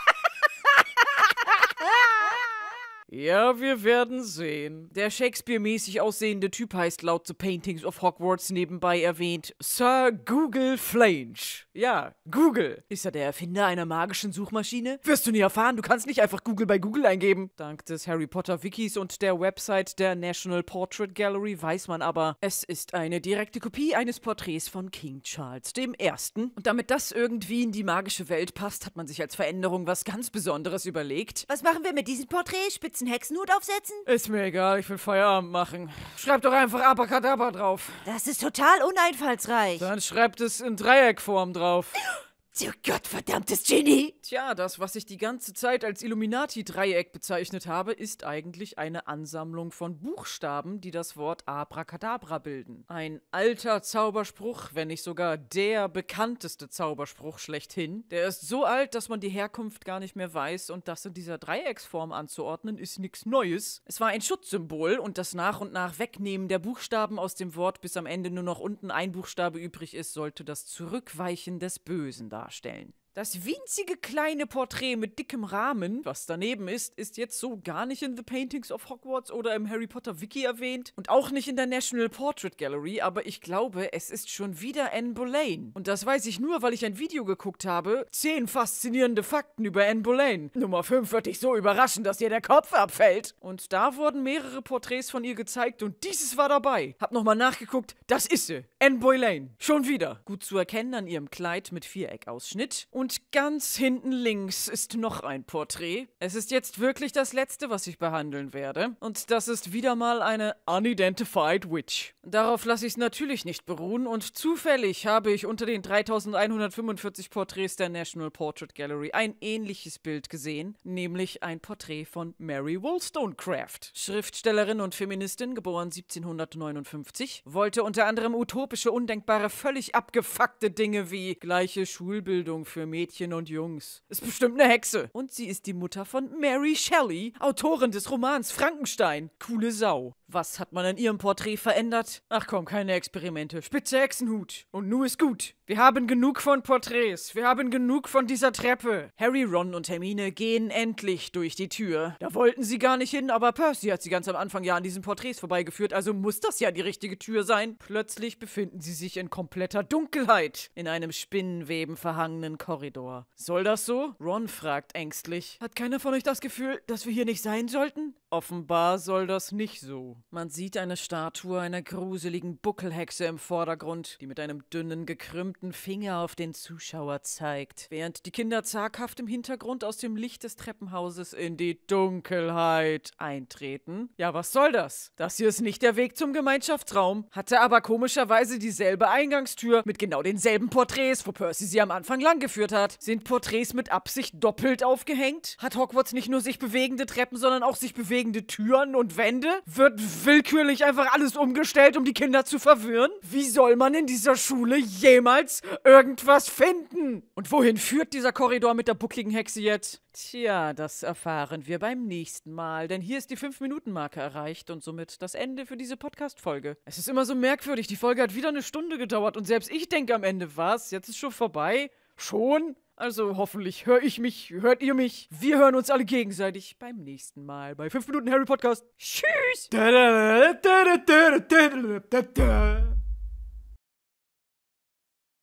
Ja, wir werden sehen. Der Shakespeare-mäßig aussehende Typ heißt laut The Paintings of Hogwarts nebenbei erwähnt Sir Google Flange. Ja, Google. Ist er der Erfinder einer magischen Suchmaschine? Wirst du nie erfahren, du kannst nicht einfach Google bei Google eingeben. Dank des Harry Potter Wikis und der Website der National Portrait Gallery weiß man aber, es ist eine direkte Kopie eines Porträts von King Charles I. Und damit das irgendwie in die magische Welt passt, hat man sich als Veränderung was ganz Besonderes überlegt. Was machen wir mit diesen Porträtspitzen? schwarzen Hexenhut aufsetzen? Ist mir egal, ich will Feierabend machen. Schreibt doch einfach Abacadabra drauf. Das ist total uneinfallsreich. Dann schreibt es in Dreieckform drauf. [GASPS] [GASPS] Du gottverdammtes Genie! Tja, das, was ich die ganze Zeit als Illuminati-Dreieck bezeichnet habe, ist eigentlich eine Ansammlung von Buchstaben, die das Wort Abracadabra bilden. Ein alter Zauberspruch, wenn nicht sogar der bekannteste Zauberspruch schlechthin. Der ist so alt, dass man die Herkunft gar nicht mehr weiß und das in dieser Dreiecksform anzuordnen, ist nichts Neues. Es war ein Schutzsymbol und das nach und nach Wegnehmen der Buchstaben aus dem Wort, bis am Ende nur noch unten ein Buchstabe übrig ist, sollte das Zurückweichen des Bösen darstellen darstellen. Das winzige kleine Porträt mit dickem Rahmen, was daneben ist, ist jetzt so gar nicht in The Paintings of Hogwarts oder im Harry Potter Wiki erwähnt und auch nicht in der National Portrait Gallery, aber ich glaube, es ist schon wieder Anne Boleyn. Und das weiß ich nur, weil ich ein Video geguckt habe. Zehn faszinierende Fakten über Anne Boleyn. Nummer 5 wird dich so überraschen, dass dir der Kopf abfällt. Und da wurden mehrere Porträts von ihr gezeigt und dieses war dabei. Hab nochmal nachgeguckt, das ist sie. Anne Boleyn. Schon wieder. Gut zu erkennen an ihrem Kleid mit Viereckausschnitt. Und und ganz hinten links ist noch ein Porträt. Es ist jetzt wirklich das letzte, was ich behandeln werde. Und das ist wieder mal eine Unidentified Witch. Darauf lasse ich es natürlich nicht beruhen und zufällig habe ich unter den 3145 Porträts der National Portrait Gallery ein ähnliches Bild gesehen, nämlich ein Porträt von Mary Wollstonecraft. Schriftstellerin und Feministin, geboren 1759, wollte unter anderem utopische, undenkbare, völlig abgefuckte Dinge wie gleiche Schulbildung für Mädchen und Jungs. Ist bestimmt eine Hexe. Und sie ist die Mutter von Mary Shelley, Autorin des Romans Frankenstein. Coole Sau. Was hat man an ihrem Porträt verändert? Ach komm, keine Experimente. Spitze Hexenhut. Und nu ist gut. Wir haben genug von Porträts. Wir haben genug von dieser Treppe. Harry, Ron und Hermine gehen endlich durch die Tür. Da wollten sie gar nicht hin, aber Percy hat sie ganz am Anfang ja an diesen Porträts vorbeigeführt, also muss das ja die richtige Tür sein. Plötzlich befinden sie sich in kompletter Dunkelheit. In einem Spinnenweben verhangenen Korridor. Soll das so? Ron fragt ängstlich. Hat keiner von euch das Gefühl, dass wir hier nicht sein sollten? Offenbar soll das nicht so. Man sieht eine Statue einer gruseligen Buckelhexe im Vordergrund, die mit einem dünnen, gekrümmten Finger auf den Zuschauer zeigt, während die Kinder zaghaft im Hintergrund aus dem Licht des Treppenhauses in die Dunkelheit eintreten. Ja, was soll das? Das hier ist nicht der Weg zum Gemeinschaftsraum, hatte aber komischerweise dieselbe Eingangstür mit genau denselben Porträts, wo Percy sie am Anfang langgeführt hat. Sind Porträts mit Absicht doppelt aufgehängt? Hat Hogwarts nicht nur sich bewegende Treppen, sondern auch sich bewegende Türen und Wände? Wird willkürlich einfach alles umgestellt, um die Kinder zu verwirren? Wie soll man in dieser Schule jemals irgendwas finden? Und wohin führt dieser Korridor mit der buckligen Hexe jetzt? Tja, das erfahren wir beim nächsten Mal, denn hier ist die 5-Minuten-Marke erreicht und somit das Ende für diese Podcast-Folge. Es ist immer so merkwürdig, die Folge hat wieder eine Stunde gedauert und selbst ich denke am Ende, was? Jetzt ist schon vorbei? Schon? Also hoffentlich höre ich mich, hört ihr mich. Wir hören uns alle gegenseitig beim nächsten Mal bei 5 Minuten Harry Podcast. Tschüss!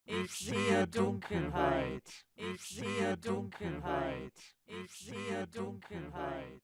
Ich sehe Dunkelheit. Ich sehe Dunkelheit. Ich sehe Dunkelheit.